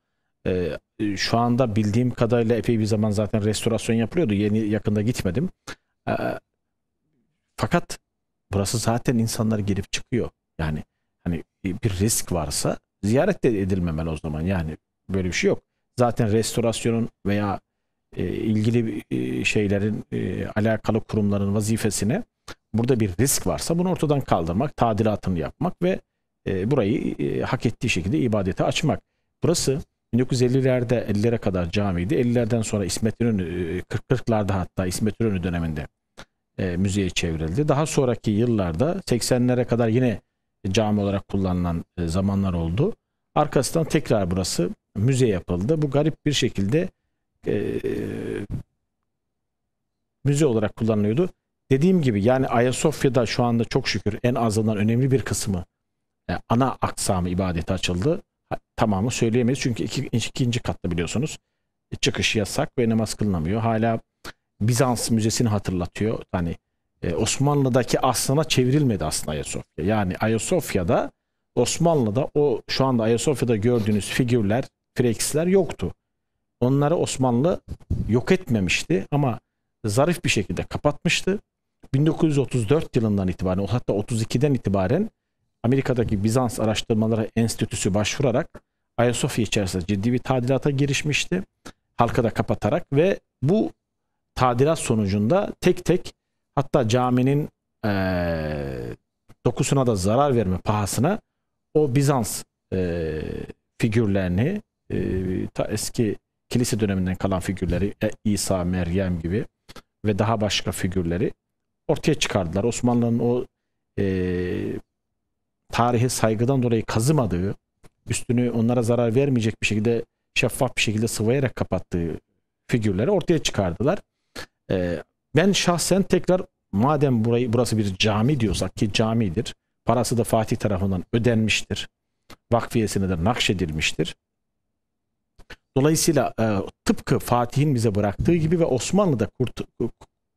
E, şu anda bildiğim kadarıyla epey bir zaman zaten restorasyon yapılıyordu. Yeni yakında gitmedim. E, fakat burası zaten insanlar girip çıkıyor. Yani hani bir risk varsa ziyaret de edilmemeli o zaman. Yani böyle bir şey yok zaten restorasyonun veya e, ilgili e, şeylerin e, alakalı kurumların vazifesine burada bir risk varsa bunu ortadan kaldırmak, tadilatını yapmak ve e, burayı e, hak ettiği şekilde ibadete açmak. Burası 1950'lerde 50'lere kadar camiydi. 50'lerden sonra İsmet İnönü 40'larda e, hatta İsmet İnönü döneminde e, müzeye çevrildi. Daha sonraki yıllarda 80'lere kadar yine cami olarak kullanılan e, zamanlar oldu. Arkasından tekrar burası müze yapıldı. Bu garip bir şekilde e, müze olarak kullanılıyordu. Dediğim gibi yani Ayasofya'da şu anda çok şükür en azından önemli bir kısmı e, ana aksamı ibadete açıldı. tamamı söyleyemeyiz çünkü iki, ikinci katta biliyorsunuz e, çıkış yasak ve namaz kılınamıyor. Hala Bizans müzesini hatırlatıyor. Hani e, Osmanlı'daki aslına çevrilmedi aslında Ayasofya. Yani Ayasofya'da Osmanlı'da o şu anda Ayasofya'da gördüğünüz figürler freksler yoktu. Onları Osmanlı yok etmemişti ama zarif bir şekilde kapatmıştı. 1934 yılından itibaren hatta 32'den itibaren Amerika'daki Bizans Araştırmaları Enstitüsü başvurarak Ayasofya içerisinde ciddi bir tadilata girişmişti. Halka da kapatarak ve bu tadilat sonucunda tek tek hatta caminin e, dokusuna da zarar verme pahasına o Bizans e, figürlerini e, ta eski kilise döneminden kalan figürleri e, İsa, Meryem gibi ve daha başka figürleri ortaya çıkardılar. Osmanlı'nın o e, tarihe saygıdan dolayı kazımadığı, üstünü onlara zarar vermeyecek bir şekilde şeffaf bir şekilde sıvayarak kapattığı figürleri ortaya çıkardılar. E, ben şahsen tekrar madem burayı burası bir cami diyorsak ki camidir. Parası da Fatih tarafından ödenmiştir. Vakfiyesine de nakşedilmiştir. Dolayısıyla e, tıpkı Fatih'in bize bıraktığı gibi ve Osmanlı'da kurt,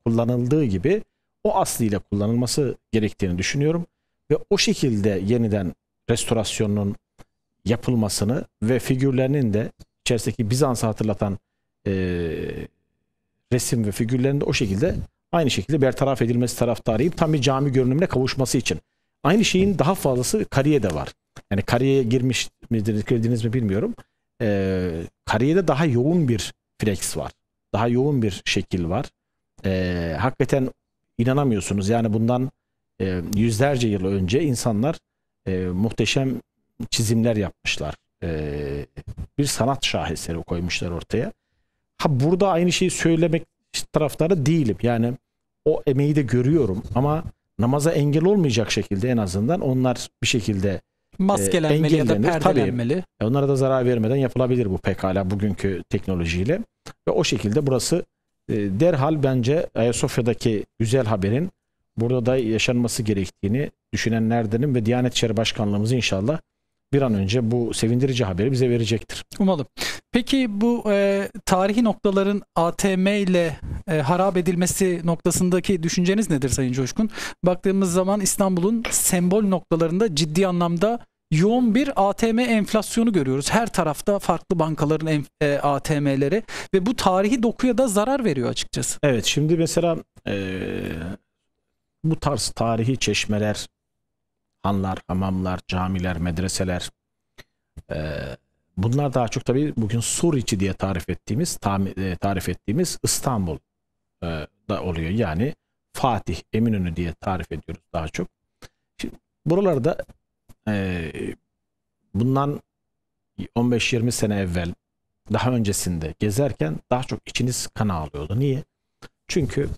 kullanıldığı gibi o aslıyla kullanılması gerektiğini düşünüyorum. Ve o şekilde yeniden restorasyonunun yapılmasını ve figürlerinin de içerisindeki Bizans'ı hatırlatan e, resim ve figürlerin de o şekilde aynı şekilde bertaraf edilmesi taraftarıyım. Tam bir cami görünümüne kavuşması için. Aynı şeyin daha fazlası kariye de var. Yani Kariye'ye girmiş miydiniz, girdiniz mi bilmiyorum e, ee, kariyerde daha yoğun bir flex var. Daha yoğun bir şekil var. E, hakikaten inanamıyorsunuz. Yani bundan e, yüzlerce yıl önce insanlar e, muhteşem çizimler yapmışlar. E, bir sanat şaheseri koymuşlar ortaya. Ha burada aynı şeyi söylemek taraftarı değilim. Yani o emeği de görüyorum ama namaza engel olmayacak şekilde en azından onlar bir şekilde maskelenmeli e, ya da perdelenmeli. Tabii, e, onlara da zarar vermeden yapılabilir bu pekala bugünkü teknolojiyle. Ve o şekilde burası e, derhal bence Ayasofya'daki güzel haberin burada da yaşanması gerektiğini düşünenlerdenim ve Diyanet İşleri Başkanlığımız inşallah bir an önce bu sevindirici haberi bize verecektir. Umalım. Peki bu e, tarihi noktaların ATM ile e, harap edilmesi noktasındaki düşünceniz nedir Sayın Coşkun? Baktığımız zaman İstanbul'un sembol noktalarında ciddi anlamda yoğun bir ATM enflasyonu görüyoruz. Her tarafta farklı bankaların e, ATM'leri ve bu tarihi dokuya da zarar veriyor açıkçası. Evet şimdi mesela e, bu tarz tarihi çeşmeler, hanlar, hamamlar, camiler, medreseler e, bunlar daha çok tabii bugün Suriçi diye tarif ettiğimiz e, tarif ettiğimiz İstanbul e, da oluyor. Yani Fatih, Eminönü diye tarif ediyoruz daha çok. Şimdi buralarda e, bundan 15-20 sene evvel daha öncesinde gezerken daha çok içiniz kan ağlıyordu. Niye? Çünkü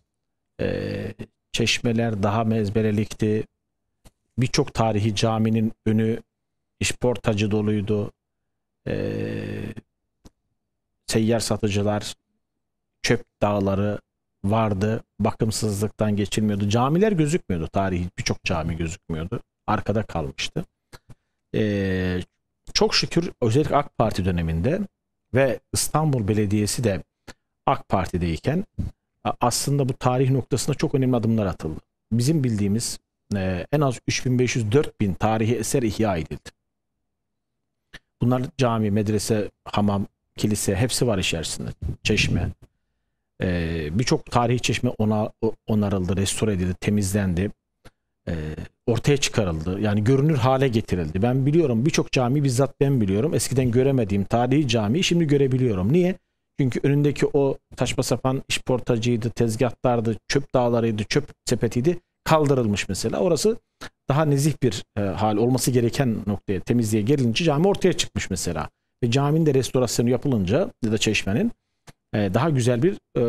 e, çeşmeler daha mezbelelikti. Birçok tarihi caminin önü işportacı doluydu. E, seyyar satıcılar, çöp dağları vardı. Bakımsızlıktan geçilmiyordu. Camiler gözükmüyordu tarihi. Birçok cami gözükmüyordu. Arkada kalmıştı e, çok şükür özellikle AK Parti döneminde ve İstanbul Belediyesi de AK Parti'deyken aslında bu tarih noktasında çok önemli adımlar atıldı. Bizim bildiğimiz e, en az 3500-4000 tarihi eser ihya edildi. Bunlar cami, medrese, hamam, kilise hepsi var içerisinde. Çeşme. E, Birçok tarihi çeşme ona, onarıldı, restore edildi, temizlendi e, ortaya çıkarıldı. Yani görünür hale getirildi. Ben biliyorum birçok cami bizzat ben biliyorum. Eskiden göremediğim tarihi camiyi şimdi görebiliyorum. Niye? Çünkü önündeki o saçma sapan portacıydı, tezgahlardı, çöp dağlarıydı, çöp sepetiydi. Kaldırılmış mesela. Orası daha nezih bir e, hal olması gereken noktaya temizliğe gerilince cami ortaya çıkmış mesela. Ve caminin de restorasyonu yapılınca ya da çeşmenin e, daha güzel bir e,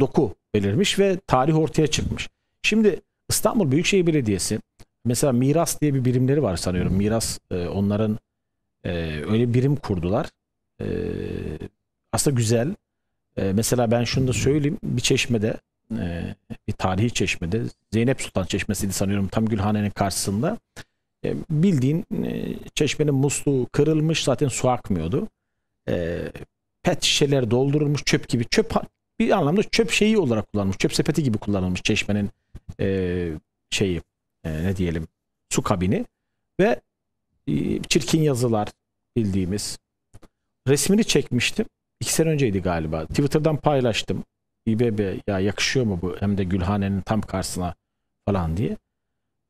doku belirmiş ve tarih ortaya çıkmış. Şimdi İstanbul Büyükşehir Belediyesi mesela miras diye bir birimleri var sanıyorum. Miras e, onların e, öyle birim kurdular. E, aslında güzel. E, mesela ben şunu da söyleyeyim. Bir çeşmede e, bir tarihi çeşmede Zeynep Sultan Çeşmesi'ydi sanıyorum tam Gülhane'nin karşısında. E, bildiğin e, çeşmenin musluğu kırılmış zaten su akmıyordu. E, pet şişeler doldurulmuş çöp gibi çöp bir anlamda çöp şeyi olarak kullanılmış. Çöp sepeti gibi kullanılmış çeşmenin e, şeyi e, ne diyelim su kabini ve e, çirkin yazılar bildiğimiz resmini çekmiştim. İki sene önceydi galiba. Twitter'dan paylaştım. İBB ya yakışıyor mu bu hem de Gülhane'nin tam karşısına falan diye.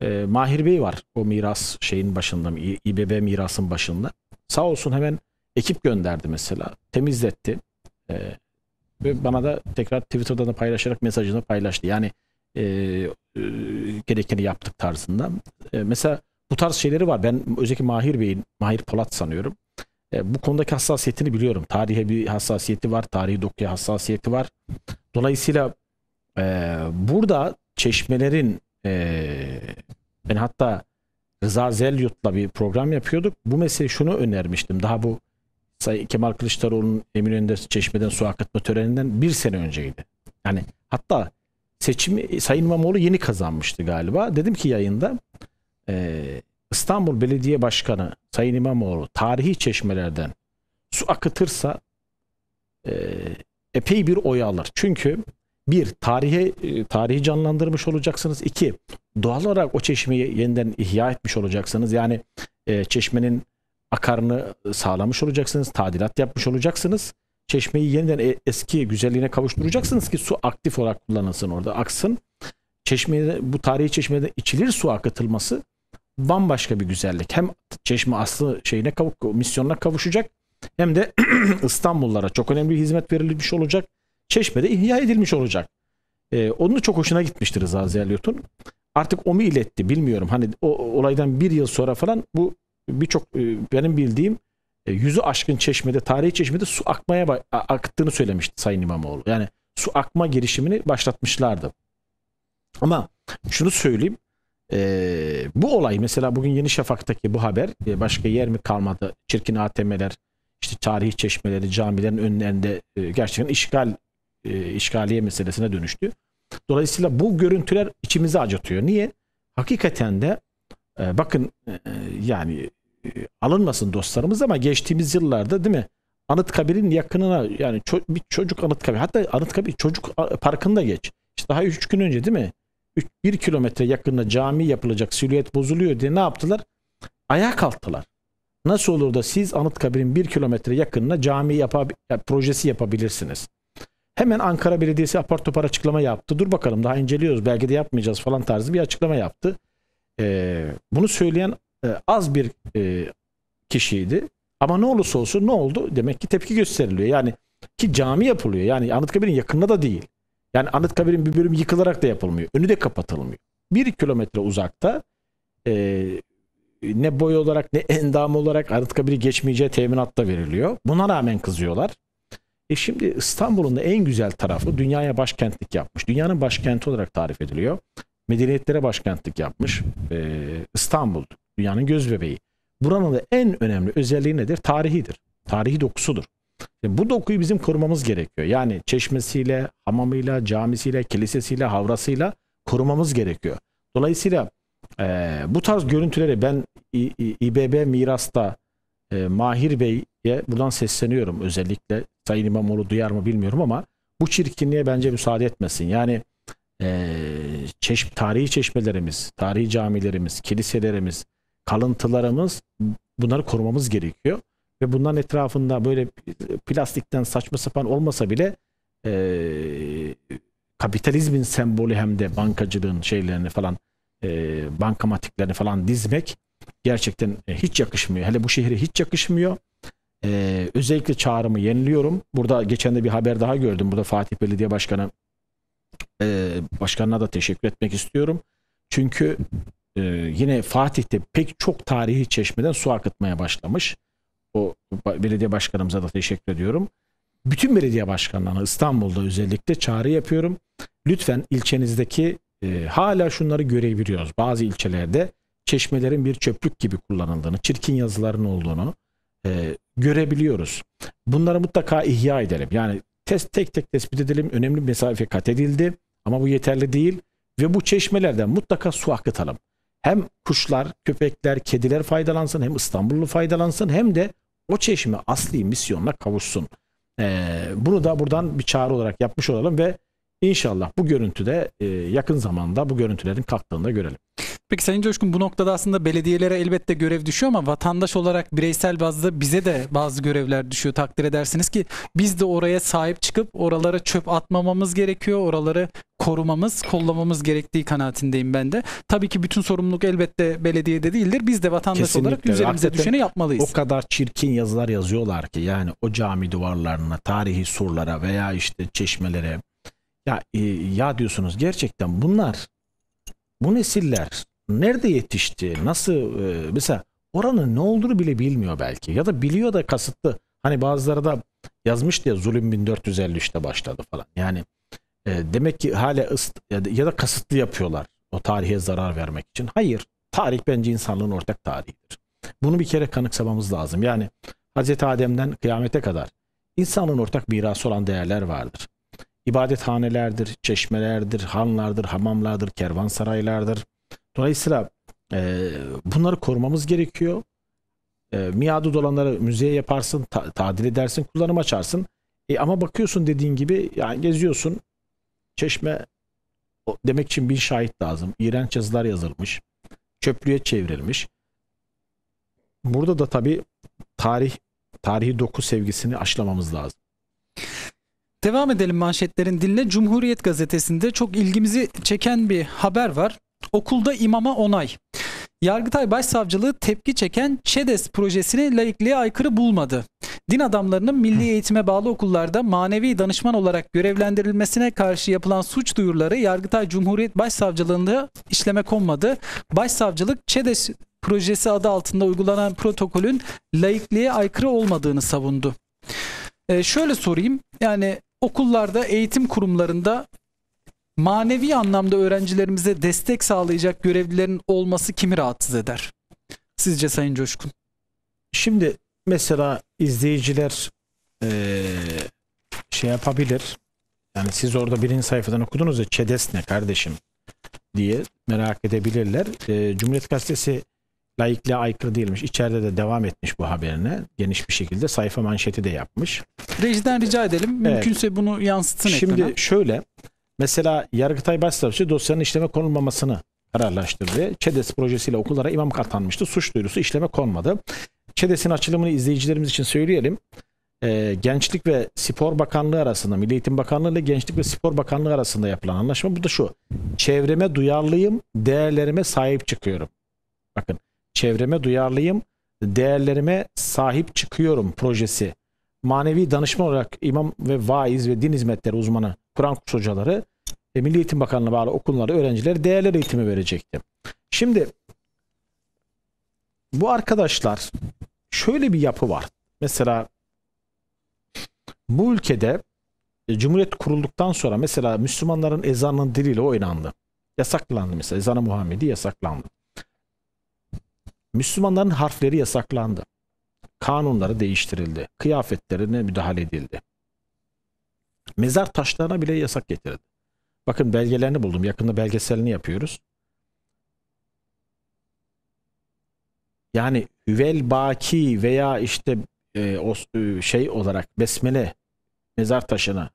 E, Mahir Bey var o miras şeyin başında İBB mirasın başında. Sağ olsun hemen ekip gönderdi mesela. Temizletti. E, ve bana da tekrar Twitter'dan da paylaşarak mesajını paylaştı. Yani e, e, gerekeni yaptık tarzında. E, mesela bu tarz şeyleri var. Ben özellikle Mahir Bey'in, Mahir Polat sanıyorum. E, bu konudaki hassasiyetini biliyorum. Tarihe bir hassasiyeti var, tarihi dokuya hassasiyeti var. Dolayısıyla e, burada çeşmelerin e, ben hatta Rıza Zelyut'la bir program yapıyorduk. Bu mesele şunu önermiştim. Daha bu Sayın Kemal Kılıçdaroğlu'nun Eminönü'nde çeşmeden su akıtma töreninden bir sene önceydi. Yani hatta seçimi Sayın İmamoğlu yeni kazanmıştı galiba. Dedim ki yayında e, İstanbul Belediye Başkanı Sayın İmamoğlu tarihi çeşmelerden su akıtırsa e, epey bir oy alır. Çünkü bir tarihe e, tarihi canlandırmış olacaksınız. İki doğal olarak o çeşmeyi yeniden ihya etmiş olacaksınız. Yani e, çeşmenin akarını sağlamış olacaksınız, tadilat yapmış olacaksınız. Çeşmeyi yeniden e, eski güzelliğine kavuşturacaksınız ki su aktif olarak kullanılsın orada aksın. Çeşmeye, bu tarihi çeşmede içilir su akıtılması bambaşka bir güzellik. Hem çeşme aslı şeyine kavuk, misyonuna kavuşacak hem de [clears throat] İstanbullara çok önemli bir hizmet verilmiş olacak. Çeşme'de ihya edilmiş olacak. Ee, onun da çok hoşuna gitmiştir Rıza Zelyot'un. Artık o mu iletti bilmiyorum. Hani o olaydan bir yıl sonra falan bu birçok e, benim bildiğim e, yüzü aşkın çeşmede, tarihi çeşmede su akmaya aktığını söylemişti Sayın İmamoğlu. Yani su akma girişimini başlatmışlardı. Ama şunu söyleyeyim. E, bu olay mesela bugün Yeni Şafak'taki bu haber başka yer mi kalmadı? Çirkin ATM'ler, işte tarihi çeşmeleri, camilerin önlerinde e, gerçekten işgal e, işgaliye meselesine dönüştü. Dolayısıyla bu görüntüler içimizi acıtıyor. Niye? Hakikaten de bakın yani e, alınmasın dostlarımız ama geçtiğimiz yıllarda değil mi? Anıtkabir'in yakınına yani ço- bir çocuk Anıtkabir hatta Anıtkabir çocuk parkında geç. İşte daha 3 gün önce değil mi? 3, 1 kilometre yakınına cami yapılacak silüet bozuluyor diye ne yaptılar? Ayağa kalktılar. Nasıl olur da siz Anıtkabir'in 1 kilometre yakınına cami yapab ya, projesi yapabilirsiniz? Hemen Ankara Belediyesi apar topar açıklama yaptı. Dur bakalım daha inceliyoruz belki de yapmayacağız falan tarzı bir açıklama yaptı. Ee, bunu söyleyen e, az bir e, kişiydi. Ama ne olursa olsun ne oldu? Demek ki tepki gösteriliyor. Yani ki cami yapılıyor. Yani Anıtkabir'in yakınında da değil. Yani Anıtkabir'in bir bölümü yıkılarak da yapılmıyor. Önü de kapatılmıyor. Bir kilometre uzakta e, ne boy olarak ne endam olarak Anıtkabir'i geçmeyeceği teminatta veriliyor. Buna rağmen kızıyorlar. E şimdi İstanbul'un da en güzel tarafı dünyaya başkentlik yapmış. Dünyanın başkenti olarak tarif ediliyor. Medeniyetlere başkentlik yapmış. E, İstanbul Dünyanın göz bebeği. Buranın da en önemli özelliği nedir? Tarihidir. Tarihi dokusudur. Şimdi bu dokuyu bizim korumamız gerekiyor. Yani çeşmesiyle, hamamıyla, camisiyle, kilisesiyle, havrasıyla korumamız gerekiyor. Dolayısıyla e, bu tarz görüntüleri ben İBB Miras'ta e, Mahir Bey'e buradan sesleniyorum özellikle. Sayın İmamoğlu duyar mı bilmiyorum ama bu çirkinliğe bence müsaade etmesin. Yani e, çeşm, tarihi çeşmelerimiz, tarihi camilerimiz, kiliselerimiz, kalıntılarımız bunları korumamız gerekiyor. Ve bunların etrafında böyle plastikten saçma sapan olmasa bile e, kapitalizmin sembolü hem de bankacılığın şeylerini falan e, bankamatiklerini falan dizmek gerçekten e, hiç yakışmıyor. Hele bu şehre hiç yakışmıyor. Ee, özellikle çağrımı yeniliyorum. Burada geçen de bir haber daha gördüm. Burada Fatih Belediye Başkanı e, başkanına da teşekkür etmek istiyorum. Çünkü ee, yine Fatih'te pek çok tarihi çeşmeden su akıtmaya başlamış. O belediye başkanımıza da teşekkür ediyorum. Bütün belediye başkanlarına İstanbul'da özellikle çağrı yapıyorum. Lütfen ilçenizdeki e, hala şunları görebiliyoruz. Bazı ilçelerde çeşmelerin bir çöplük gibi kullanıldığını, çirkin yazıların olduğunu e, görebiliyoruz. Bunları mutlaka ihya edelim. Yani test tek tek tespit edelim. Önemli bir mesafe kat edildi ama bu yeterli değil ve bu çeşmelerden mutlaka su akıtalım hem kuşlar, köpekler, kediler faydalansın hem İstanbullu faydalansın hem de o çeşme asli misyonla kavuşsun. Ee, bunu da buradan bir çağrı olarak yapmış olalım ve inşallah bu görüntüde e, yakın zamanda bu görüntülerin kalktığını görelim. Peki Sayın Coşkun bu noktada aslında belediyelere elbette görev düşüyor ama vatandaş olarak bireysel bazda bize de bazı görevler düşüyor takdir edersiniz ki biz de oraya sahip çıkıp oralara çöp atmamamız gerekiyor. Oraları korumamız, kollamamız gerektiği kanaatindeyim ben de. Tabii ki bütün sorumluluk elbette belediyede değildir. Biz de vatandaş Kesinlikle. olarak üzerimize Hakikaten düşeni yapmalıyız. O kadar çirkin yazılar yazıyorlar ki yani o cami duvarlarına, tarihi surlara veya işte çeşmelere ya e, ya diyorsunuz gerçekten bunlar bu nesiller nerede yetişti, nasıl e, mesela oranın ne olduğunu bile bilmiyor belki ya da biliyor da kasıtlı. Hani bazıları da yazmış diye zulüm 1453'te başladı falan. Yani e, demek ki hala ıst ya da, ya da kasıtlı yapıyorlar o tarihe zarar vermek için. Hayır, tarih bence insanlığın ortak tarihidir. Bunu bir kere kanıksamamız lazım. Yani Hz. Adem'den kıyamete kadar insanın ortak mirası olan değerler vardır. İbadethanelerdir, çeşmelerdir, hanlardır, hamamlardır, kervansaraylardır, Dolayısıyla e, bunları korumamız gerekiyor. E, miadı dolanları müzeye yaparsın, ta, tadil edersin, kullanım açarsın. E, ama bakıyorsun dediğin gibi yani geziyorsun. Çeşme demek için bin şahit lazım. İğrenç yazılar yazılmış. Çöplüğe çevrilmiş. Burada da tabi tarih tarihi doku sevgisini aşılamamız lazım. Devam edelim manşetlerin diline. Cumhuriyet gazetesinde çok ilgimizi çeken bir haber var. Okulda imama onay. Yargıtay Başsavcılığı tepki çeken ÇEDES projesini laikliğe aykırı bulmadı. Din adamlarının milli eğitime bağlı okullarda manevi danışman olarak görevlendirilmesine karşı yapılan suç duyuruları Yargıtay Cumhuriyet Başsavcılığında işleme konmadı. Başsavcılık ÇEDES projesi adı altında uygulanan protokolün laikliğe aykırı olmadığını savundu. Ee, şöyle sorayım yani okullarda eğitim kurumlarında manevi anlamda öğrencilerimize destek sağlayacak görevlilerin olması kimi rahatsız eder? Sizce Sayın Coşkun? Şimdi mesela izleyiciler ee, şey yapabilir. Yani siz orada birinci sayfadan okudunuz ya ÇEDES ne kardeşim diye merak edebilirler. E, Cumhuriyet Gazetesi laikliğe aykırı değilmiş. İçeride de devam etmiş bu haberine. Geniş bir şekilde sayfa manşeti de yapmış. Rejiden rica edelim. Mümkünse evet. bunu yansıtın Şimdi ekrana. şöyle Mesela Yargıtay Başsavcı dosyanın işleme konulmamasını kararlaştırdı. ÇEDES projesiyle okullara imam katlanmıştı. Suç duyurusu işleme konmadı. ÇEDES'in açılımını izleyicilerimiz için söyleyelim. Ee, Gençlik ve Spor Bakanlığı arasında, Milli Eğitim Bakanlığı ile Gençlik ve Spor Bakanlığı arasında yapılan anlaşma bu da şu. Çevreme duyarlıyım, değerlerime sahip çıkıyorum. Bakın, çevreme duyarlıyım, değerlerime sahip çıkıyorum projesi manevi danışma olarak imam ve vaiz ve din hizmetleri uzmanı, Kur'an kursu hocaları ve Milli Eğitim bakanlığı bağlı okulları, öğrencilere değerler eğitimi verecekti. Şimdi bu arkadaşlar şöyle bir yapı var. Mesela bu ülkede e, Cumhuriyet kurulduktan sonra mesela Müslümanların ezanının diliyle oynandı. Yasaklandı mesela. Ezan-ı Muhammedi yasaklandı. Müslümanların harfleri yasaklandı kanunları değiştirildi. Kıyafetlerine müdahale edildi. Mezar taşlarına bile yasak getirildi. Bakın belgelerini buldum. Yakında belgeselini yapıyoruz. Yani Hüvel Baki veya işte e, o, e, şey olarak besmele mezar taşına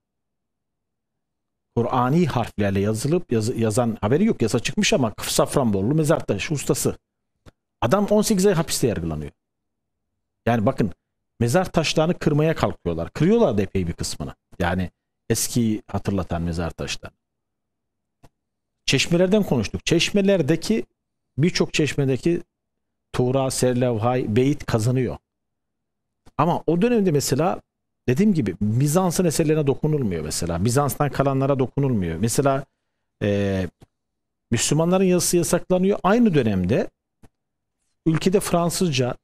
Kur'ani harflerle yazılıp yaz, yazan haberi yok. Yasa çıkmış ama Safranbollu mezar taşı ustası. Adam 18 ay hapiste yargılanıyor. Yani bakın mezar taşlarını kırmaya kalkıyorlar. Kırıyorlar da epey bir kısmını. Yani eski hatırlatan mezar taşları. Çeşmelerden konuştuk. Çeşmelerdeki birçok çeşmedeki Tuğra, Serlevhay, Beyit kazanıyor. Ama o dönemde mesela dediğim gibi Bizans'ın eserlerine dokunulmuyor mesela. Bizans'tan kalanlara dokunulmuyor. Mesela e, Müslümanların yazısı yasaklanıyor. Aynı dönemde ülkede Fransızca,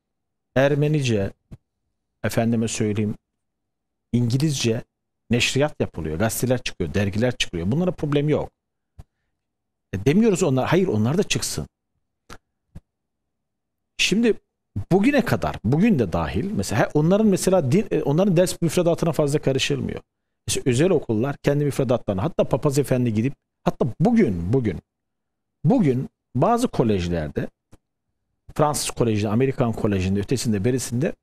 Ermenice, efendime söyleyeyim İngilizce neşriyat yapılıyor. Gazeteler çıkıyor, dergiler çıkıyor. Bunlara problem yok. E, demiyoruz onlar, hayır onlar da çıksın. Şimdi bugüne kadar, bugün de dahil mesela onların mesela din, e, onların ders müfredatına fazla karışılmıyor. Mesela özel okullar kendi müfredatlarına hatta papaz efendi gidip hatta bugün bugün bugün bazı kolejlerde Fransız Koleji'nde, Amerikan Koleji'nde, ötesinde, berisinde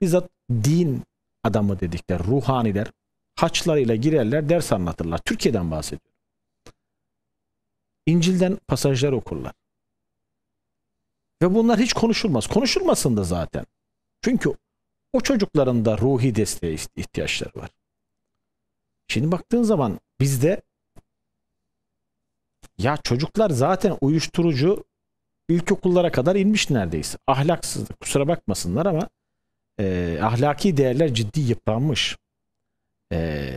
bizzat din adamı dedikler, ruhaniler haçlarıyla girerler, ders anlatırlar. Türkiye'den bahsediyor. İncil'den pasajlar okurlar. Ve bunlar hiç konuşulmaz. Konuşulmasın da zaten. Çünkü o çocukların da ruhi desteğe ihtiyaçları var. Şimdi baktığın zaman bizde ya çocuklar zaten uyuşturucu ilkokullara kadar inmiş neredeyse. Ahlaksızlık kusura bakmasınlar ama e, ahlaki değerler ciddi yıpranmış. E,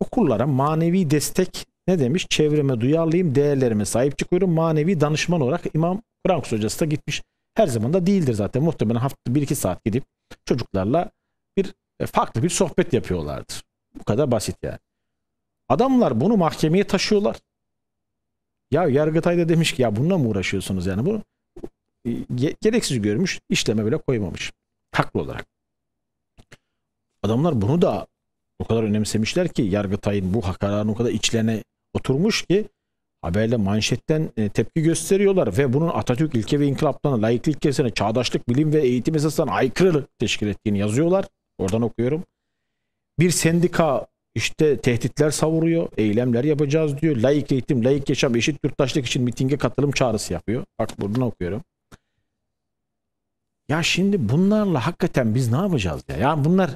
okullara manevi destek ne demiş? Çevreme duyarlıyım, değerlerime sahip çıkıyorum. Manevi danışman olarak İmam Kur'an hocası da gitmiş. Her zaman da değildir zaten. Muhtemelen hafta 1-2 saat gidip çocuklarla bir e, farklı bir sohbet yapıyorlardır. Bu kadar basit yani. Adamlar bunu mahkemeye taşıyorlar. Ya Yargıtay da demiş ki ya bununla mı uğraşıyorsunuz yani bu e, gereksiz görmüş işleme bile koymamış. Haklı olarak. Adamlar bunu da o kadar önemsemişler ki Yargıtay'ın bu hakaların o kadar içlerine oturmuş ki haberle manşetten e, tepki gösteriyorlar ve bunun Atatürk ilke ve inkılaplarına, layıklık ilkesine, çağdaşlık, bilim ve eğitim esaslarına aykırılık teşkil ettiğini yazıyorlar. Oradan okuyorum. Bir sendika işte tehditler savuruyor, eylemler yapacağız diyor. Layık eğitim, layık yaşam, eşit yurttaşlık için mitinge katılım çağrısı yapıyor. Bak buradan okuyorum. Ya şimdi bunlarla hakikaten biz ne yapacağız ya? Ya bunlar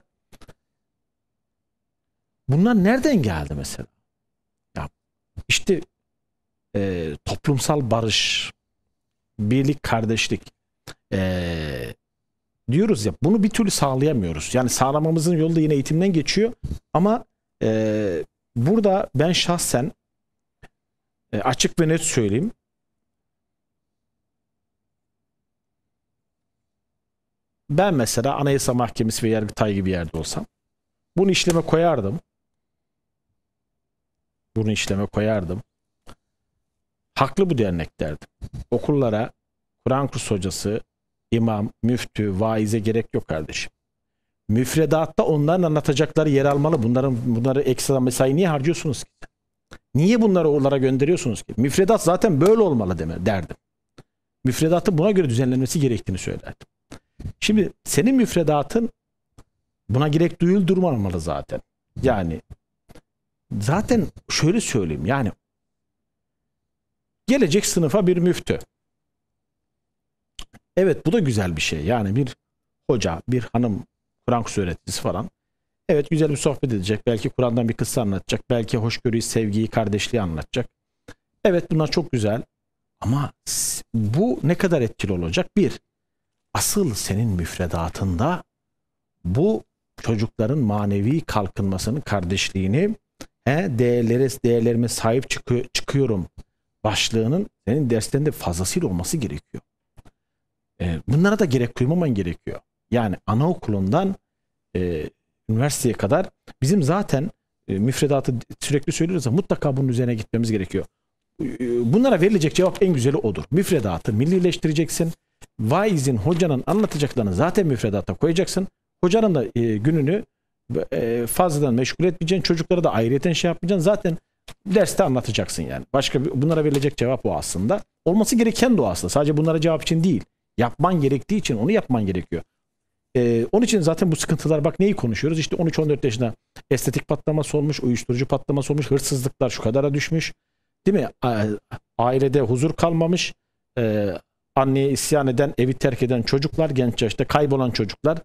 bunlar nereden geldi mesela? Ya işte e, toplumsal barış, birlik, kardeşlik e, diyoruz ya bunu bir türlü sağlayamıyoruz. Yani sağlamamızın yolu da yine eğitimden geçiyor ama e, burada ben şahsen e, açık ve net söyleyeyim. Ben mesela Anayasa Mahkemesi ve Yargıtay gibi yerde olsam bunu işleme koyardım. Bunu işleme koyardım. Haklı bu dernek derdim. Okullara Kur'an kursu hocası, imam, müftü, vaize gerek yok kardeşim. Müfredatta onların anlatacakları yer almalı. Bunların bunları ekstra mesai niye harcıyorsunuz ki? Niye bunları onlara gönderiyorsunuz ki? Müfredat zaten böyle olmalı deme, derdim. Müfredatın buna göre düzenlenmesi gerektiğini söylerdim. Şimdi senin müfredatın buna gerek duyul durmamalı zaten. Yani zaten şöyle söyleyeyim yani gelecek sınıfa bir müftü. Evet bu da güzel bir şey. Yani bir hoca, bir hanım Kur'an kursu öğreticisi falan. Evet güzel bir sohbet edecek. Belki Kur'an'dan bir kıssa anlatacak. Belki hoşgörüyü, sevgiyi, kardeşliği anlatacak. Evet bunlar çok güzel. Ama bu ne kadar etkili olacak? Bir, asıl senin müfredatında bu çocukların manevi kalkınmasını, kardeşliğini, he, değerlere, değerlerime sahip çıkıyor, çıkıyorum başlığının senin derslerinde fazlasıyla olması gerekiyor. E, bunlara da gerek duymaman gerekiyor yani anaokulundan e, üniversiteye kadar bizim zaten e, müfredatı sürekli söylüyoruz ama mutlaka bunun üzerine gitmemiz gerekiyor. E, e, bunlara verilecek cevap en güzeli odur. Müfredatı millileştireceksin. Vaizin, hocanın anlatacaklarını zaten müfredata koyacaksın. Hocanın da e, gününü e, fazladan meşgul etmeyeceksin. Çocuklara da ayrıyeten şey yapmayacaksın. Zaten derste anlatacaksın yani. Başka bir, bunlara verilecek cevap o aslında. Olması gereken de o aslında. Sadece bunlara cevap için değil. Yapman gerektiği için onu yapman gerekiyor. E, onun için zaten bu sıkıntılar bak neyi konuşuyoruz? işte 13-14 yaşında estetik patlaması olmuş, uyuşturucu patlaması olmuş, hırsızlıklar şu kadara düşmüş. Değil mi? Ailede huzur kalmamış. E, anneye isyan eden, evi terk eden çocuklar, genç yaşta kaybolan çocuklar.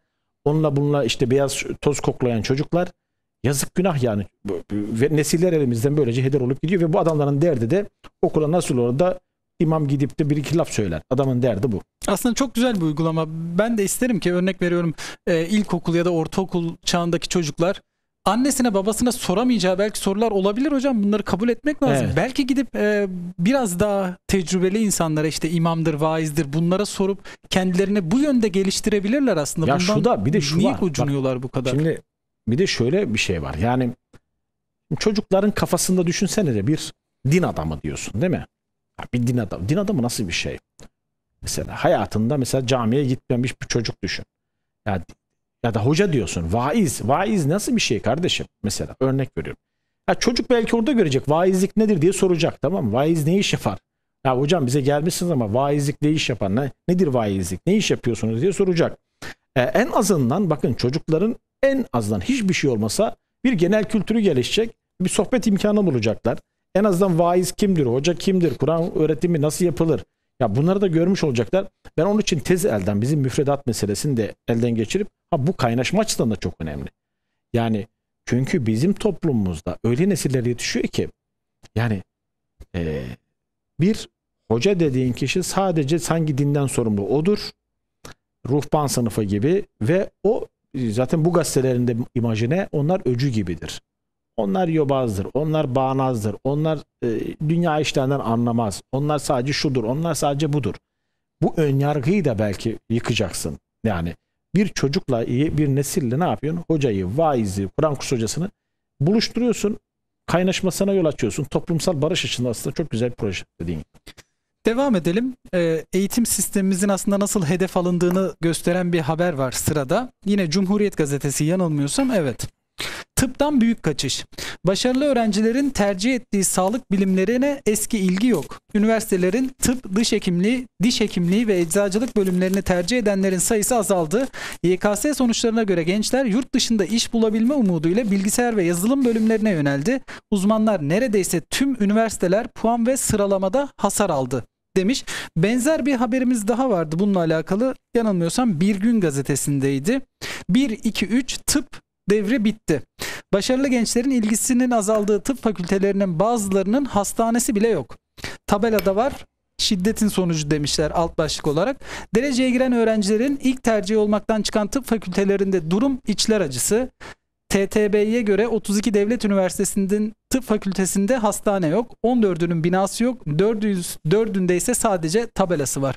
Onunla bununla işte beyaz toz koklayan çocuklar. Yazık günah yani. Ve nesiller elimizden böylece heder olup gidiyor ve bu adamların derdi de okula nasıl orada imam gidip de bir iki laf söyler. Adamın derdi bu. Aslında çok güzel bir uygulama. Ben de isterim ki örnek veriyorum e, ilkokul ya da ortaokul çağındaki çocuklar annesine babasına soramayacağı belki sorular olabilir hocam. Bunları kabul etmek lazım. Evet. Belki gidip e, biraz daha tecrübeli insanlara işte imamdır, vaizdir bunlara sorup kendilerini bu yönde geliştirebilirler aslında. Ya Bundan şu da bir de şu niye var. gocunuyorlar Bak, bu kadar? Şimdi bir de şöyle bir şey var. Yani çocukların kafasında düşünsene de bir din adamı diyorsun değil mi? bir din adamı. Din adamı nasıl bir şey? Mesela hayatında mesela camiye gitmemiş bir çocuk düşün. Ya, ya da hoca diyorsun. Vaiz. Vaiz nasıl bir şey kardeşim? Mesela örnek veriyorum. Ya çocuk belki orada görecek. Vaizlik nedir diye soracak tamam mı? Vaiz ne iş yapar? Ya hocam bize gelmişsiniz ama vaizlik ne iş yapar? Ne, nedir vaizlik? Ne iş yapıyorsunuz diye soracak. Ee, en azından bakın çocukların en azından hiçbir şey olmasa bir genel kültürü gelişecek. Bir sohbet imkanı bulacaklar en azından vaiz kimdir, hoca kimdir, Kur'an öğretimi nasıl yapılır? Ya bunları da görmüş olacaklar. Ben onun için tez elden bizim müfredat meselesini de elden geçirip ha bu kaynaşma açısından da çok önemli. Yani çünkü bizim toplumumuzda öyle nesiller yetişiyor ki yani e, bir hoca dediğin kişi sadece sanki dinden sorumlu odur. Ruhban sınıfı gibi ve o zaten bu gazetelerinde imajine onlar öcü gibidir. Onlar yobazdır, onlar bağnazdır, onlar e, dünya işlerinden anlamaz, onlar sadece şudur, onlar sadece budur. Bu önyargıyı da belki yıkacaksın. Yani bir çocukla bir nesille ne yapıyorsun? Hocayı, vaizi, Kur'an kursu hocasını buluşturuyorsun, kaynaşmasına yol açıyorsun. Toplumsal barış açısından aslında çok güzel bir proje dediğin gibi. Devam edelim. E, eğitim sistemimizin aslında nasıl hedef alındığını gösteren bir haber var sırada. Yine Cumhuriyet Gazetesi yanılmıyorsam evet. Tıptan büyük kaçış. Başarılı öğrencilerin tercih ettiği sağlık bilimlerine eski ilgi yok. Üniversitelerin tıp, dış hekimliği, diş hekimliği ve eczacılık bölümlerini tercih edenlerin sayısı azaldı. YKS sonuçlarına göre gençler yurt dışında iş bulabilme umuduyla bilgisayar ve yazılım bölümlerine yöneldi. Uzmanlar neredeyse tüm üniversiteler puan ve sıralamada hasar aldı demiş. Benzer bir haberimiz daha vardı bununla alakalı. Yanılmıyorsam Bir Gün gazetesindeydi. 1, 2, 3 tıp devri bitti. Başarılı gençlerin ilgisinin azaldığı tıp fakültelerinin bazılarının hastanesi bile yok. Tabelada var şiddetin sonucu demişler alt başlık olarak. Dereceye giren öğrencilerin ilk tercih olmaktan çıkan tıp fakültelerinde durum içler acısı. TTB'ye göre 32 devlet üniversitesinin tıp fakültesinde hastane yok. 14'ünün binası yok. 400, 4'ünde ise sadece tabelası var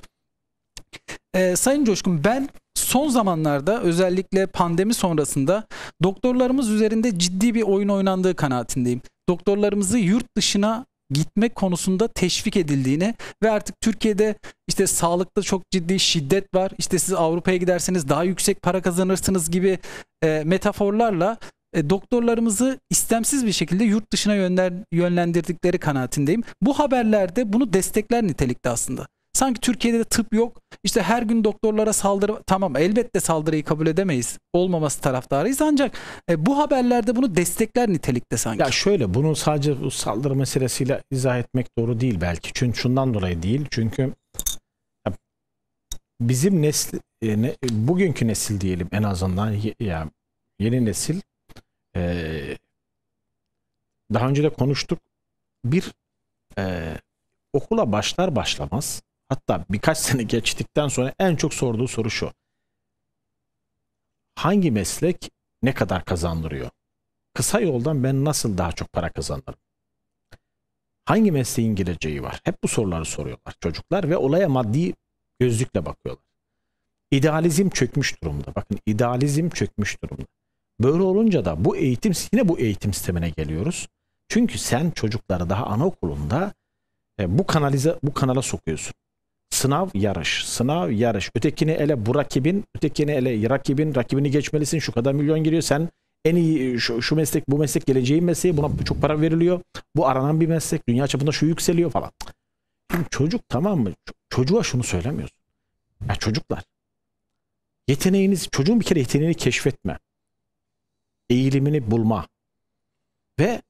e, Sayın Coşkun ben son zamanlarda özellikle pandemi sonrasında doktorlarımız üzerinde ciddi bir oyun oynandığı kanaatindeyim. Doktorlarımızı yurt dışına gitmek konusunda teşvik edildiğini ve artık Türkiye'de işte sağlıkta çok ciddi şiddet var. İşte siz Avrupa'ya giderseniz daha yüksek para kazanırsınız gibi e, metaforlarla e, doktorlarımızı istemsiz bir şekilde yurt dışına yönler, yönlendirdikleri kanaatindeyim. Bu haberlerde bunu destekler nitelikte aslında. Sanki Türkiye'de de tıp yok. İşte her gün doktorlara saldırı tamam elbette saldırıyı kabul edemeyiz. Olmaması taraftarıyız ancak e, bu haberlerde bunu destekler nitelikte sanki. Ya şöyle bunu sadece bu saldırı meselesiyle izah etmek doğru değil belki. Çünkü şundan dolayı değil. Çünkü bizim nesil e, ne, bugünkü nesil diyelim en azından ya yani yeni nesil e, daha önce de konuştuk bir e, okula başlar başlamaz hatta birkaç [laughs] sene geçtikten sonra en çok sorduğu soru şu. Hangi meslek ne kadar kazandırıyor? Kısa yoldan ben nasıl daha çok para kazanırım? Hangi mesleğin geleceği var? Hep bu soruları soruyorlar çocuklar ve olaya maddi gözlükle bakıyorlar. İdealizm çökmüş durumda. Bakın idealizm çökmüş durumda. Böyle olunca da bu eğitim yine bu eğitim sistemine geliyoruz. Çünkü sen çocukları daha anaokulunda e, bu kanalize bu kanala sokuyorsun. Sınav yarış. Sınav yarış. Ötekini ele bu rakibin. Ötekini ele rakibin. Rakibini geçmelisin. Şu kadar milyon giriyor. Sen en iyi şu, şu meslek bu meslek geleceğin mesleği. Buna çok para veriliyor. Bu aranan bir meslek. Dünya çapında şu yükseliyor falan. Şimdi çocuk tamam mı? Çocuğa şunu söylemiyorsun. Ya çocuklar. Yeteneğiniz, çocuğun bir kere yeteneğini keşfetme. Eğilimini bulma. Ve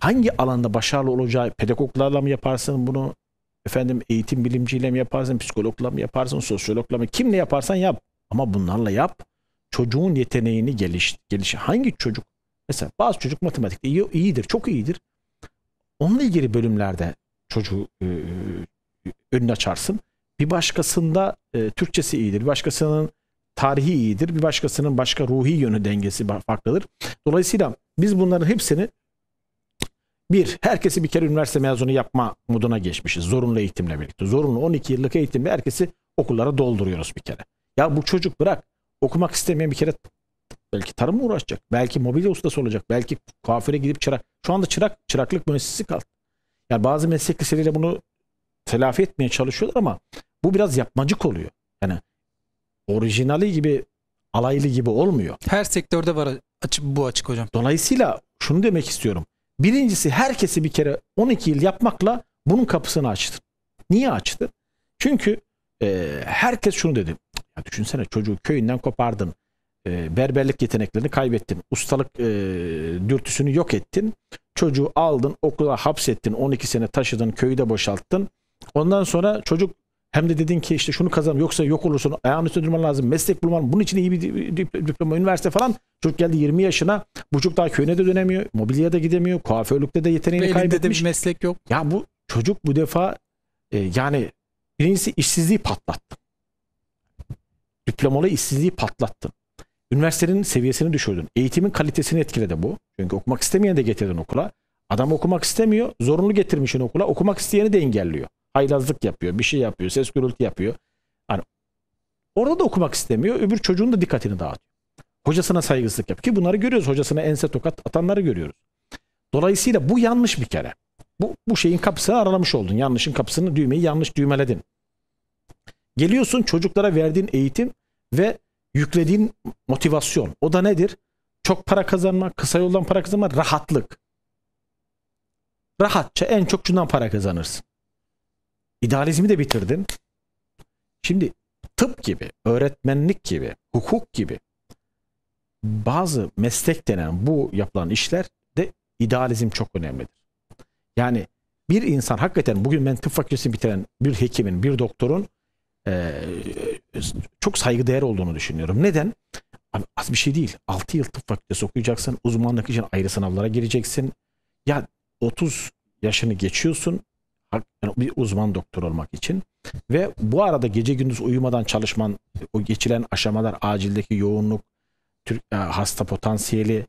hangi alanda başarılı olacağı pedagoglarla mı yaparsın bunu? Efendim eğitim bilimciyle mi yaparsın, psikologla mı yaparsın, sosyologla mı? Kimle yaparsan yap. Ama bunlarla yap. Çocuğun yeteneğini geliş, geliş. Hangi çocuk? Mesela bazı çocuk matematikte iyi, iyidir, çok iyidir. Onunla ilgili bölümlerde çocuğu e, e önünü açarsın. Bir başkasında e, Türkçesi iyidir. Bir başkasının tarihi iyidir. Bir başkasının başka ruhi yönü dengesi farklıdır. Dolayısıyla biz bunların hepsini bir, herkesi bir kere üniversite mezunu yapma moduna geçmişiz. Zorunlu eğitimle birlikte. Zorunlu 12 yıllık eğitimle herkesi okullara dolduruyoruz bir kere. Ya bu çocuk bırak okumak istemeyen bir kere belki tarımla uğraşacak. Belki mobilya ustası olacak. Belki kuaföre gidip çırak. Şu anda çırak, çıraklık müessesesi kaldı. Yani bazı meslek liseleriyle bunu telafi etmeye çalışıyorlar ama bu biraz yapmacık oluyor. Yani orijinali gibi alaylı gibi olmuyor. Her sektörde var açık, bu açık hocam. Dolayısıyla şunu demek istiyorum. Birincisi herkesi bir kere 12 yıl yapmakla bunun kapısını açtı. Niye açtı? Çünkü e, herkes şunu dedi. Ya düşünsene çocuğu köyünden kopardın. E, berberlik yeteneklerini kaybettin. Ustalık e, dürtüsünü yok ettin. Çocuğu aldın okula hapsettin. 12 sene taşıdın köyü de boşalttın. Ondan sonra çocuk hem de dedin ki işte şunu kazan yoksa yok olursun. Ayağın üstünde durman lazım. Meslek bulman. Bunun için iyi bir diploma, üniversite falan. Çocuk geldi 20 yaşına. Bu çocuk daha köyüne de dönemiyor. Mobilyaya da gidemiyor. Kuaförlükte de yeteneğini Elinde kaybetmiş. De bir meslek yok. Ya bu çocuk bu defa e, yani birincisi işsizliği patlattı. Diplomalı işsizliği patlattı. Üniversitenin seviyesini düşürdün. Eğitimin kalitesini etkiledi bu. Çünkü okumak istemeyen de getirdin okula. Adam okumak istemiyor. Zorunlu getirmişsin okula. Okumak isteyeni de engelliyor haylazlık yapıyor, bir şey yapıyor, ses gürültü yapıyor. Hani orada da okumak istemiyor. Öbür çocuğun da dikkatini dağıtıyor. Hocasına saygısızlık yapıyor ki bunları görüyoruz. Hocasına ense tokat atanları görüyoruz. Dolayısıyla bu yanlış bir kere. Bu, bu şeyin kapısını aralamış oldun. Yanlışın kapısını düğmeyi yanlış düğmeledin. Geliyorsun çocuklara verdiğin eğitim ve yüklediğin motivasyon. O da nedir? Çok para kazanmak, kısa yoldan para kazanmak, rahatlık. Rahatça en çok şundan para kazanırsın. İdealizmi de bitirdin. Şimdi tıp gibi, öğretmenlik gibi, hukuk gibi bazı meslek denen bu yapılan işler de idealizm çok önemlidir. Yani bir insan hakikaten bugün ben tıp fakültesini bitiren bir hekimin, bir doktorun e, çok saygıdeğer olduğunu düşünüyorum. Neden? Abi az bir şey değil. 6 yıl tıp fakültesi okuyacaksın. Uzmanlık için ayrı sınavlara gireceksin. Ya 30 yaşını geçiyorsun yani bir uzman doktor olmak için ve bu arada gece gündüz uyumadan çalışman o geçilen aşamalar acildeki yoğunluk Türk, e, hasta potansiyeli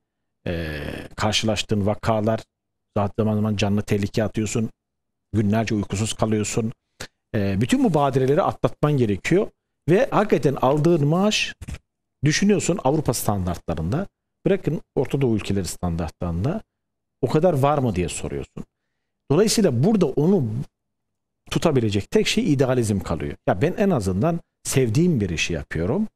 e, karşılaştığın vakalar zaten zaman zaman canlı tehlike atıyorsun günlerce uykusuz kalıyorsun e, bütün bu badireleri atlatman gerekiyor ve hakikaten aldığın maaş düşünüyorsun Avrupa standartlarında bırakın Orta Doğu ülkeleri standartlarında o kadar var mı diye soruyorsun Dolayısıyla burada onu tutabilecek tek şey idealizm kalıyor. Ya ben en azından sevdiğim bir işi yapıyorum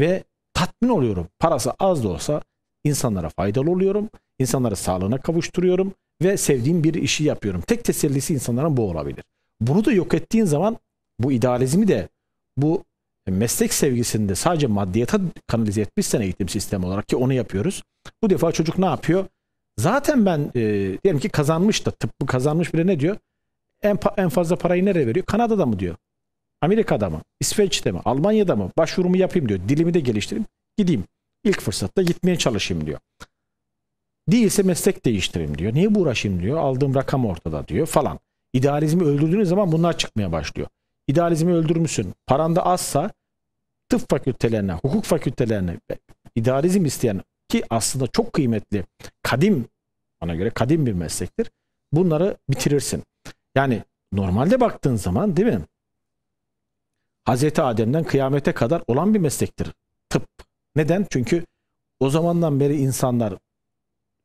ve tatmin oluyorum. Parası az da olsa insanlara faydalı oluyorum. İnsanları sağlığına kavuşturuyorum ve sevdiğim bir işi yapıyorum. Tek tesellisi insanların bu olabilir. Bunu da yok ettiğin zaman bu idealizmi de bu meslek sevgisini de sadece maddiyata kanalize etmişsen eğitim sistemi olarak ki onu yapıyoruz. Bu defa çocuk ne yapıyor? Zaten ben e, diyelim ki kazanmış da tıbbı kazanmış bile ne diyor? En, en fazla parayı nereye veriyor? Kanada'da mı diyor? Amerika'da mı? İsveç'te mi? Almanya'da mı? Başvurumu yapayım diyor. Dilimi de geliştireyim. Gideyim. İlk fırsatta gitmeye çalışayım diyor. Değilse meslek değiştireyim diyor. Niye bu uğraşayım diyor. Aldığım rakam ortada diyor falan. İdealizmi öldürdüğünüz zaman bunlar çıkmaya başlıyor. İdealizmi öldürmüşsün. Paran da azsa tıp fakültelerine, hukuk fakültelerine idealizm isteyen ki aslında çok kıymetli kadim bana göre kadim bir meslektir. Bunları bitirirsin. Yani normalde baktığın zaman değil mi? Hazreti Adem'den kıyamete kadar olan bir meslektir tıp. Neden? Çünkü o zamandan beri insanlar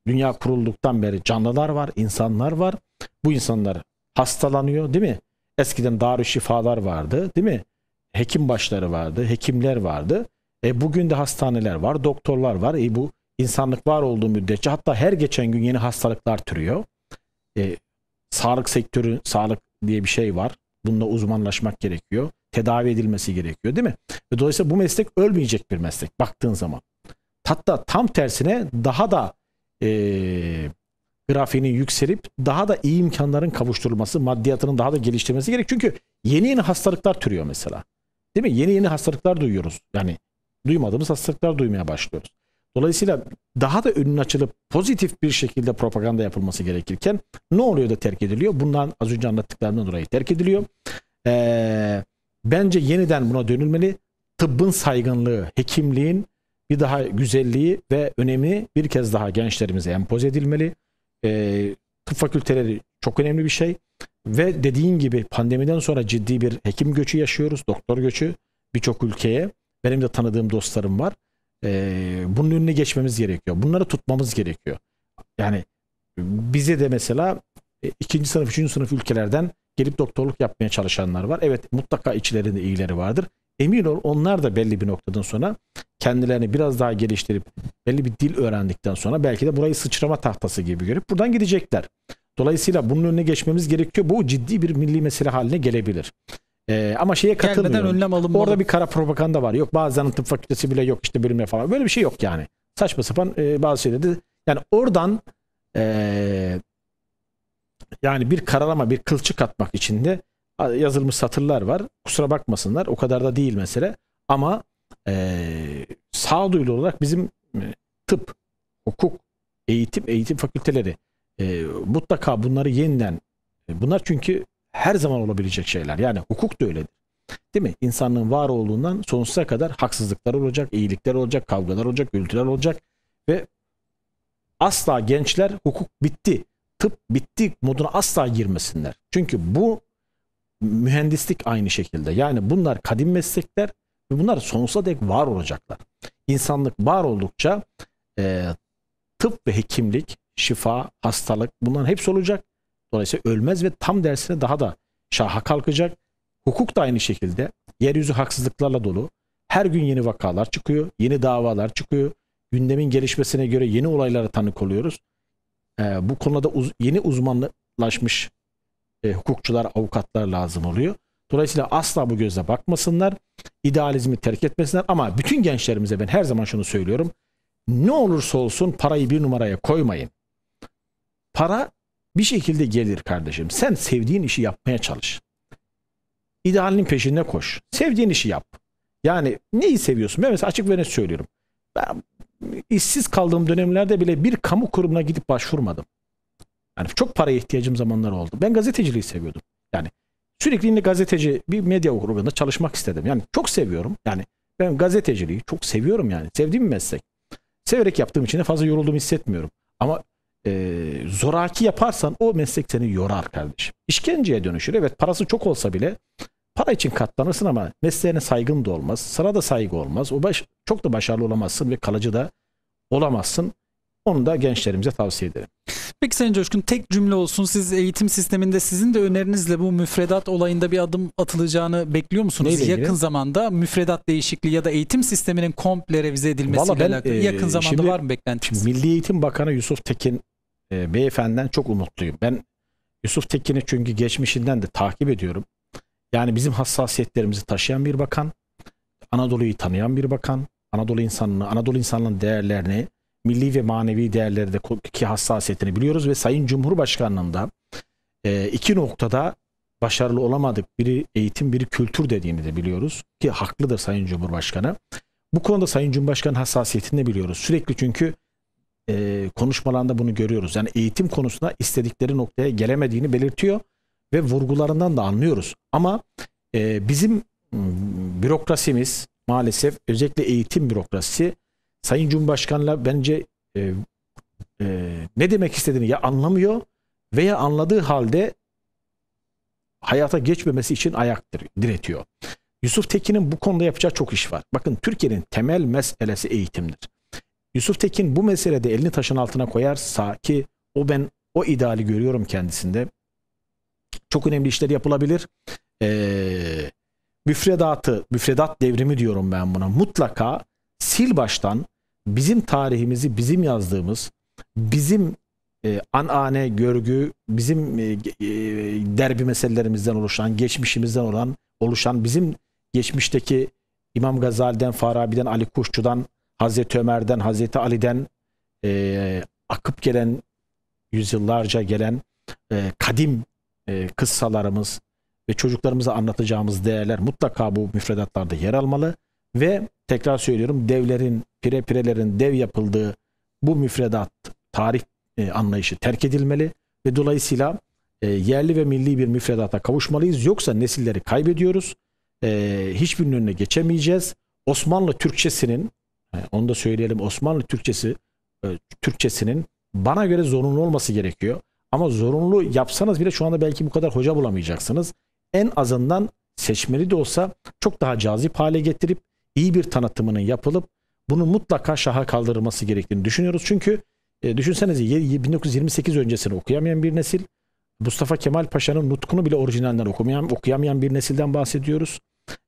dünya kurulduktan beri canlılar var, insanlar var. Bu insanlar hastalanıyor değil mi? Eskiden darü şifalar vardı değil mi? Hekim başları vardı, hekimler vardı. E bugün de hastaneler var, doktorlar var. E bu insanlık var olduğu müddetçe hatta her geçen gün yeni hastalıklar türüyor. E, sağlık sektörü, sağlık diye bir şey var. Bununla uzmanlaşmak gerekiyor. Tedavi edilmesi gerekiyor değil mi? Ve dolayısıyla bu meslek ölmeyecek bir meslek baktığın zaman. Hatta tam tersine daha da e, grafiğinin yükselip daha da iyi imkanların kavuşturulması, maddiyatının daha da geliştirilmesi gerek. Çünkü yeni yeni hastalıklar türüyor mesela. Değil mi? Yeni yeni hastalıklar duyuyoruz. Yani duymadığımız hastalıklar duymaya başlıyoruz. Dolayısıyla daha da önün açılıp pozitif bir şekilde propaganda yapılması gerekirken ne oluyor da terk ediliyor? Bundan az önce anlattıklarımdan dolayı terk ediliyor. Ee, bence yeniden buna dönülmeli. Tıbbın saygınlığı, hekimliğin bir daha güzelliği ve önemi bir kez daha gençlerimize empoze edilmeli. Ee, tıp fakülteleri çok önemli bir şey. Ve dediğin gibi pandemiden sonra ciddi bir hekim göçü yaşıyoruz, doktor göçü birçok ülkeye. Benim de tanıdığım dostlarım var e, bunun önüne geçmemiz gerekiyor. Bunları tutmamız gerekiyor. Yani bize de mesela e, ikinci sınıf, üçüncü sınıf ülkelerden gelip doktorluk yapmaya çalışanlar var. Evet mutlaka içlerinde iyileri vardır. Emin ol onlar da belli bir noktadan sonra kendilerini biraz daha geliştirip belli bir dil öğrendikten sonra belki de burayı sıçrama tahtası gibi görüp buradan gidecekler. Dolayısıyla bunun önüne geçmemiz gerekiyor. Bu ciddi bir milli mesele haline gelebilir. Ee, ama şeye katılmıyorum. Gelmeden önlem alınmalı. Orada bir kara propaganda var. Yok bazen tıp fakültesi bile yok işte bölümle falan. Böyle bir şey yok yani. Saçma sapan e, bazı şeyleri yani oradan e, yani bir karalama bir kılçık atmak için de yazılmış satırlar var. Kusura bakmasınlar o kadar da değil mesele. Ama e, sağduyulu olarak bizim e, tıp, hukuk, eğitim, eğitim fakülteleri e, mutlaka bunları yeniden e, bunlar çünkü her zaman olabilecek şeyler. Yani hukuk da öyledir. Değil mi? İnsanlığın var olduğundan sonsuza kadar haksızlıklar olacak, iyilikler olacak, kavgalar olacak, gürültüler olacak ve asla gençler hukuk bitti, tıp bitti moduna asla girmesinler. Çünkü bu mühendislik aynı şekilde. Yani bunlar kadim meslekler ve bunlar sonsuza dek var olacaklar. İnsanlık var oldukça e, tıp ve hekimlik, şifa, hastalık bunların hepsi olacak Dolayısıyla ölmez ve tam dersine daha da şaha kalkacak. Hukuk da aynı şekilde. Yeryüzü haksızlıklarla dolu. Her gün yeni vakalar çıkıyor, yeni davalar çıkıyor. Gündemin gelişmesine göre yeni olaylara tanık oluyoruz. Ee, bu konuda uz yeni uzmanlaşmış e, hukukçular, avukatlar lazım oluyor. Dolayısıyla asla bu gözle bakmasınlar. idealizmi terk etmesinler. Ama bütün gençlerimize ben her zaman şunu söylüyorum. Ne olursa olsun parayı bir numaraya koymayın. Para bir şekilde gelir kardeşim. Sen sevdiğin işi yapmaya çalış. İdealinin peşinde koş. Sevdiğin işi yap. Yani neyi seviyorsun? Ben mesela açık ve net söylüyorum. Ben işsiz kaldığım dönemlerde bile bir kamu kurumuna gidip başvurmadım. Yani çok paraya ihtiyacım zamanlar oldu. Ben gazeteciliği seviyordum. Yani sürekli yine gazeteci bir medya kurumunda çalışmak istedim. Yani çok seviyorum. Yani ben gazeteciliği çok seviyorum yani. Sevdiğim bir meslek. Severek yaptığım için de fazla yorulduğumu hissetmiyorum. Ama e, zoraki yaparsan o meslek seni yorar kardeşim. İşkenceye dönüşür. Evet parası çok olsa bile para için katlanırsın ama mesleğine saygın da olmaz. Sana da saygı olmaz. O baş, çok da başarılı olamazsın ve kalıcı da olamazsın. Onu da gençlerimize tavsiye ederim. Peki Sayın Coşkun tek cümle olsun. Siz eğitim sisteminde sizin de önerinizle bu müfredat olayında bir adım atılacağını bekliyor musunuz? Neyle Yakın ilgili? zamanda müfredat değişikliği ya da eğitim sisteminin komple revize edilmesiyle Vallahi alakalı. Yakın e, zamanda şimdi, var mı beklentiniz? Milli Eğitim Bakanı Yusuf Tekin e, beyefendiden çok umutluyum. Ben Yusuf Tekin'i çünkü geçmişinden de takip ediyorum. Yani bizim hassasiyetlerimizi taşıyan bir bakan, Anadolu'yu tanıyan bir bakan, Anadolu insanını, Anadolu insanının değerlerini, milli ve manevi değerlerdeki hassasiyetini biliyoruz ve Sayın Cumhurbaşkanlığında e, iki noktada başarılı olamadık. Biri eğitim, biri kültür dediğini de biliyoruz ki haklıdır Sayın Cumhurbaşkanı. Bu konuda Sayın Cumhurbaşkanı hassasiyetini de biliyoruz. Sürekli çünkü e, konuşmalarında bunu görüyoruz. Yani eğitim konusunda istedikleri noktaya gelemediğini belirtiyor ve vurgularından da anlıyoruz. Ama e, bizim ıı, bürokrasimiz maalesef özellikle eğitim bürokrasisi Sayın Cumhurbaşkanı'la bence e, e, ne demek istediğini ya anlamıyor veya anladığı halde hayata geçmemesi için ayaktır, diretiyor. Yusuf Tekin'in bu konuda yapacağı çok iş var. Bakın Türkiye'nin temel meselesi eğitimdir. Yusuf Tekin bu meselede elini taşın altına koyarsa ki o ben o ideali görüyorum kendisinde. Çok önemli işler yapılabilir. Ee, müfredatı, müfredat devrimi diyorum ben buna. Mutlaka sil baştan bizim tarihimizi bizim yazdığımız, bizim e, anane, görgü, bizim e, e derbi meselelerimizden oluşan, geçmişimizden olan, oluşan bizim geçmişteki İmam Gazali'den, Farabi'den, Ali Kuşçu'dan, Hazreti Ömer'den, Hazreti Ali'den e, akıp gelen, yüzyıllarca gelen e, kadim e, kıssalarımız ve çocuklarımıza anlatacağımız değerler mutlaka bu müfredatlarda yer almalı. Ve tekrar söylüyorum devlerin, pire pirelerin dev yapıldığı bu müfredat tarih e, anlayışı terk edilmeli ve dolayısıyla e, yerli ve milli bir müfredata kavuşmalıyız. Yoksa nesilleri kaybediyoruz. E, hiçbirinin önüne geçemeyeceğiz. Osmanlı Türkçesinin ee, onu da söyleyelim. Osmanlı Türkçesi e, Türkçesinin bana göre zorunlu olması gerekiyor. Ama zorunlu yapsanız bile şu anda belki bu kadar hoca bulamayacaksınız. En azından seçmeli de olsa çok daha cazip hale getirip iyi bir tanıtımının yapılıp bunu mutlaka şaha kaldırılması gerektiğini düşünüyoruz. Çünkü e, düşünsenize 1928 öncesini okuyamayan bir nesil Mustafa Kemal Paşa'nın nutkunu bile orijinalinden okumayan, okuyamayan bir nesilden bahsediyoruz.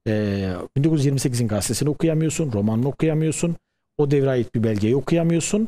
Ee, 1928'in gazetesini okuyamıyorsun, romanını okuyamıyorsun. O devre ait bir belgeyi okuyamıyorsun.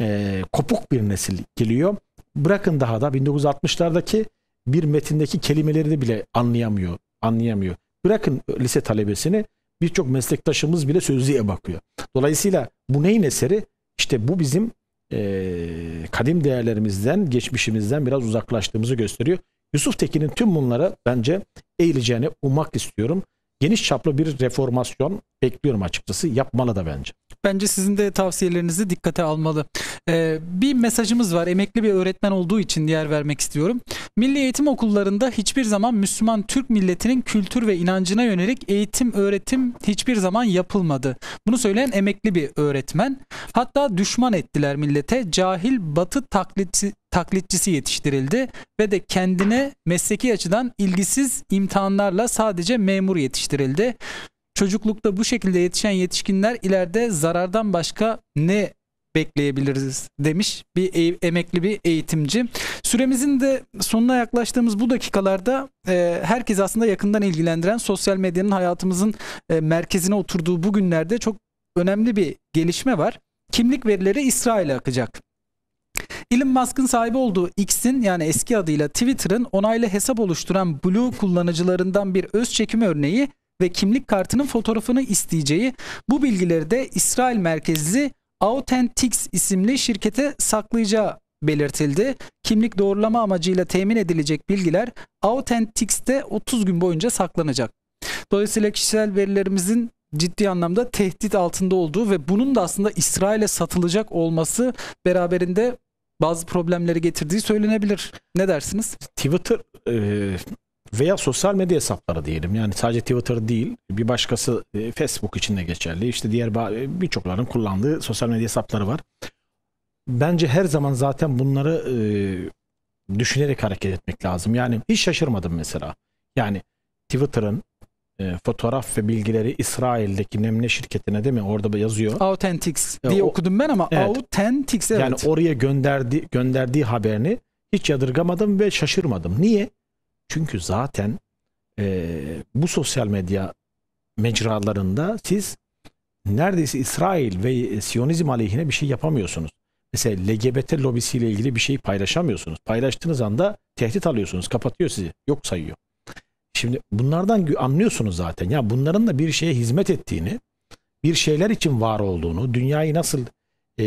Ee, kopuk bir nesil geliyor. Bırakın daha da 1960'lardaki bir metindeki kelimeleri de bile anlayamıyor. Anlayamıyor. Bırakın lise talebesini birçok meslektaşımız bile sözlüğe bakıyor. Dolayısıyla bu neyin eseri? İşte bu bizim e, kadim değerlerimizden, geçmişimizden biraz uzaklaştığımızı gösteriyor. Yusuf Tekin'in tüm bunlara bence eğileceğini ummak istiyorum geniş çaplı bir reformasyon bekliyorum açıkçası. Yapmalı da bence bence sizin de tavsiyelerinizi dikkate almalı. Ee, bir mesajımız var. Emekli bir öğretmen olduğu için yer vermek istiyorum. Milli eğitim okullarında hiçbir zaman Müslüman Türk milletinin kültür ve inancına yönelik eğitim, öğretim hiçbir zaman yapılmadı. Bunu söyleyen emekli bir öğretmen. Hatta düşman ettiler millete. Cahil batı taklitçi, taklitçisi yetiştirildi ve de kendine mesleki açıdan ilgisiz imtihanlarla sadece memur yetiştirildi çocuklukta bu şekilde yetişen yetişkinler ileride zarardan başka ne bekleyebiliriz demiş bir e- emekli bir eğitimci. Süremizin de sonuna yaklaştığımız bu dakikalarda e, herkes aslında yakından ilgilendiren sosyal medyanın hayatımızın e, merkezine oturduğu bu günlerde çok önemli bir gelişme var. Kimlik verileri İsrail'e akacak. Elon Musk'ın sahibi olduğu X'in yani eski adıyla Twitter'ın onaylı hesap oluşturan Blue kullanıcılarından bir öz çekimi örneği ve kimlik kartının fotoğrafını isteyeceği bu bilgileri de İsrail merkezli Authentix isimli şirkete saklayacağı belirtildi. Kimlik doğrulama amacıyla temin edilecek bilgiler Authentix'te 30 gün boyunca saklanacak. Dolayısıyla kişisel verilerimizin ciddi anlamda tehdit altında olduğu ve bunun da aslında İsrail'e satılacak olması beraberinde bazı problemleri getirdiği söylenebilir. Ne dersiniz? Twitter e, veya sosyal medya hesapları diyelim. Yani sadece Twitter değil bir başkası e, Facebook için de geçerli. İşte diğer e, birçokların kullandığı sosyal medya hesapları var. Bence her zaman zaten bunları e, düşünerek hareket etmek lazım. Yani hiç şaşırmadım mesela. Yani Twitter'ın e, fotoğraf ve bilgileri İsrail'deki Nemne şirketine değil mi? Orada yazıyor. Authentics e, diye o, okudum ben ama evet. Authentics evet. Yani oraya gönderdi, gönderdiği haberini hiç yadırgamadım ve şaşırmadım. Niye? Çünkü zaten e, bu sosyal medya mecralarında siz neredeyse İsrail ve Siyonizm aleyhine bir şey yapamıyorsunuz. Mesela LGBT lobisiyle ilgili bir şey paylaşamıyorsunuz. Paylaştığınız anda tehdit alıyorsunuz. Kapatıyor sizi. Yok sayıyor. Şimdi bunlardan anlıyorsunuz zaten. Ya bunların da bir şeye hizmet ettiğini, bir şeyler için var olduğunu, dünyayı nasıl e,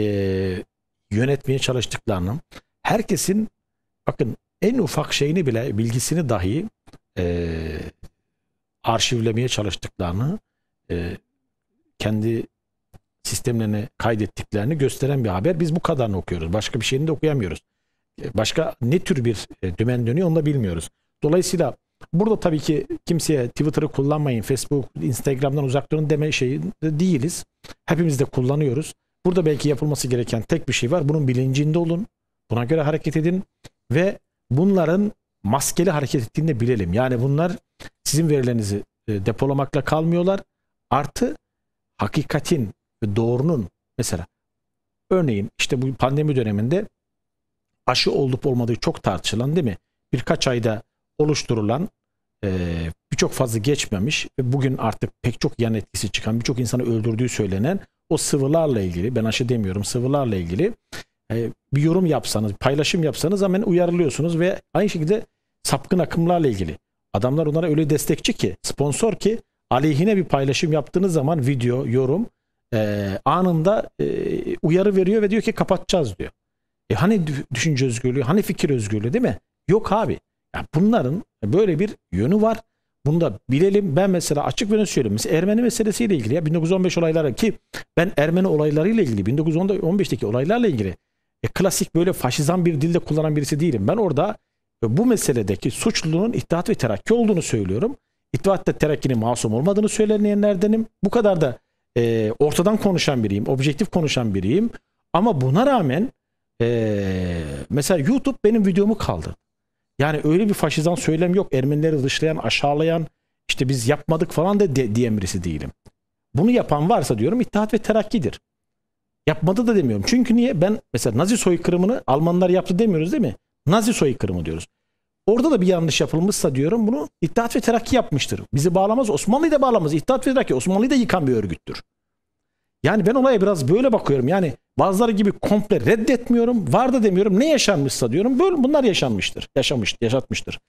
yönetmeye çalıştıklarını, herkesin bakın en ufak şeyini bile bilgisini dahi e, arşivlemeye çalıştıklarını e, kendi sistemlerini kaydettiklerini gösteren bir haber. Biz bu kadarını okuyoruz. Başka bir şeyini de okuyamıyoruz. E, başka ne tür bir e, dümen dönüyor onu da bilmiyoruz. Dolayısıyla burada tabii ki kimseye Twitter'ı kullanmayın, Facebook, Instagram'dan uzak durun deme şeyi de değiliz. Hepimiz de kullanıyoruz. Burada belki yapılması gereken tek bir şey var. Bunun bilincinde olun. Buna göre hareket edin ve bunların maskeli hareket ettiğini de bilelim. Yani bunlar sizin verilerinizi e, depolamakla kalmıyorlar. Artı hakikatin ve doğrunun mesela örneğin işte bu pandemi döneminde aşı olup olmadığı çok tartışılan değil mi? Birkaç ayda oluşturulan e, birçok fazla geçmemiş ve bugün artık pek çok yan etkisi çıkan birçok insanı öldürdüğü söylenen o sıvılarla ilgili ben aşı demiyorum sıvılarla ilgili Hani bir yorum yapsanız, paylaşım yapsanız hemen uyarılıyorsunuz ve aynı şekilde sapkın akımlarla ilgili. Adamlar onlara öyle destekçi ki, sponsor ki aleyhine bir paylaşım yaptığınız zaman video, yorum e, anında e, uyarı veriyor ve diyor ki kapatacağız diyor. E hani düşünce özgürlüğü, hani fikir özgürlüğü değil mi? Yok abi. Ya bunların böyle bir yönü var. Bunu da bilelim. Ben mesela açık ve net söyleyeyim. Mesela Ermeni meselesiyle ilgili ya 1915 olayları ki ben Ermeni olaylarıyla ilgili 1915'teki olaylarla ilgili e, klasik böyle faşizan bir dilde kullanan birisi değilim. Ben orada e, bu meseledeki suçlunun İttihat ve Terakki olduğunu söylüyorum. İttihat ve Terakki'nin masum olmadığını söyleyenlerdenim. Bu kadar da e, ortadan konuşan biriyim, objektif konuşan biriyim. Ama buna rağmen e, mesela YouTube benim videomu kaldı. Yani öyle bir faşizan söylem yok. Ermenileri dışlayan, aşağılayan, işte biz yapmadık falan da de, diyen birisi değilim. Bunu yapan varsa diyorum İttihat ve Terakki'dir. Yapmadı da demiyorum. Çünkü niye? Ben mesela Nazi soykırımını Almanlar yaptı demiyoruz değil mi? Nazi soykırımı diyoruz. Orada da bir yanlış yapılmışsa diyorum bunu İttihat ve Terakki yapmıştır. Bizi bağlamaz, Osmanlı'yı da bağlamaz. İttihat ve Terakki Osmanlı'yı da yıkan bir örgüttür. Yani ben olaya biraz böyle bakıyorum. Yani bazıları gibi komple reddetmiyorum. Var da demiyorum. Ne yaşanmışsa diyorum. Böyle bunlar yaşanmıştır. Yaşamış, yaşatmıştır.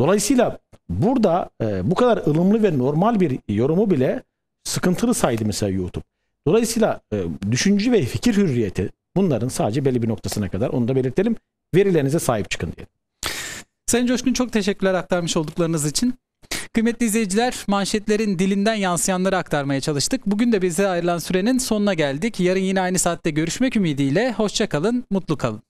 Dolayısıyla burada e, bu kadar ılımlı ve normal bir yorumu bile sıkıntılı saydı mesela YouTube. Dolayısıyla e, düşünce ve fikir hürriyeti bunların sadece belli bir noktasına kadar onu da belirtelim. Verilerinize sahip çıkın diye. Sayın Coşkun çok teşekkürler aktarmış olduklarınız için. Kıymetli izleyiciler manşetlerin dilinden yansıyanları aktarmaya çalıştık. Bugün de bize ayrılan sürenin sonuna geldik. Yarın yine aynı saatte görüşmek ümidiyle. Hoşçakalın, mutlu kalın.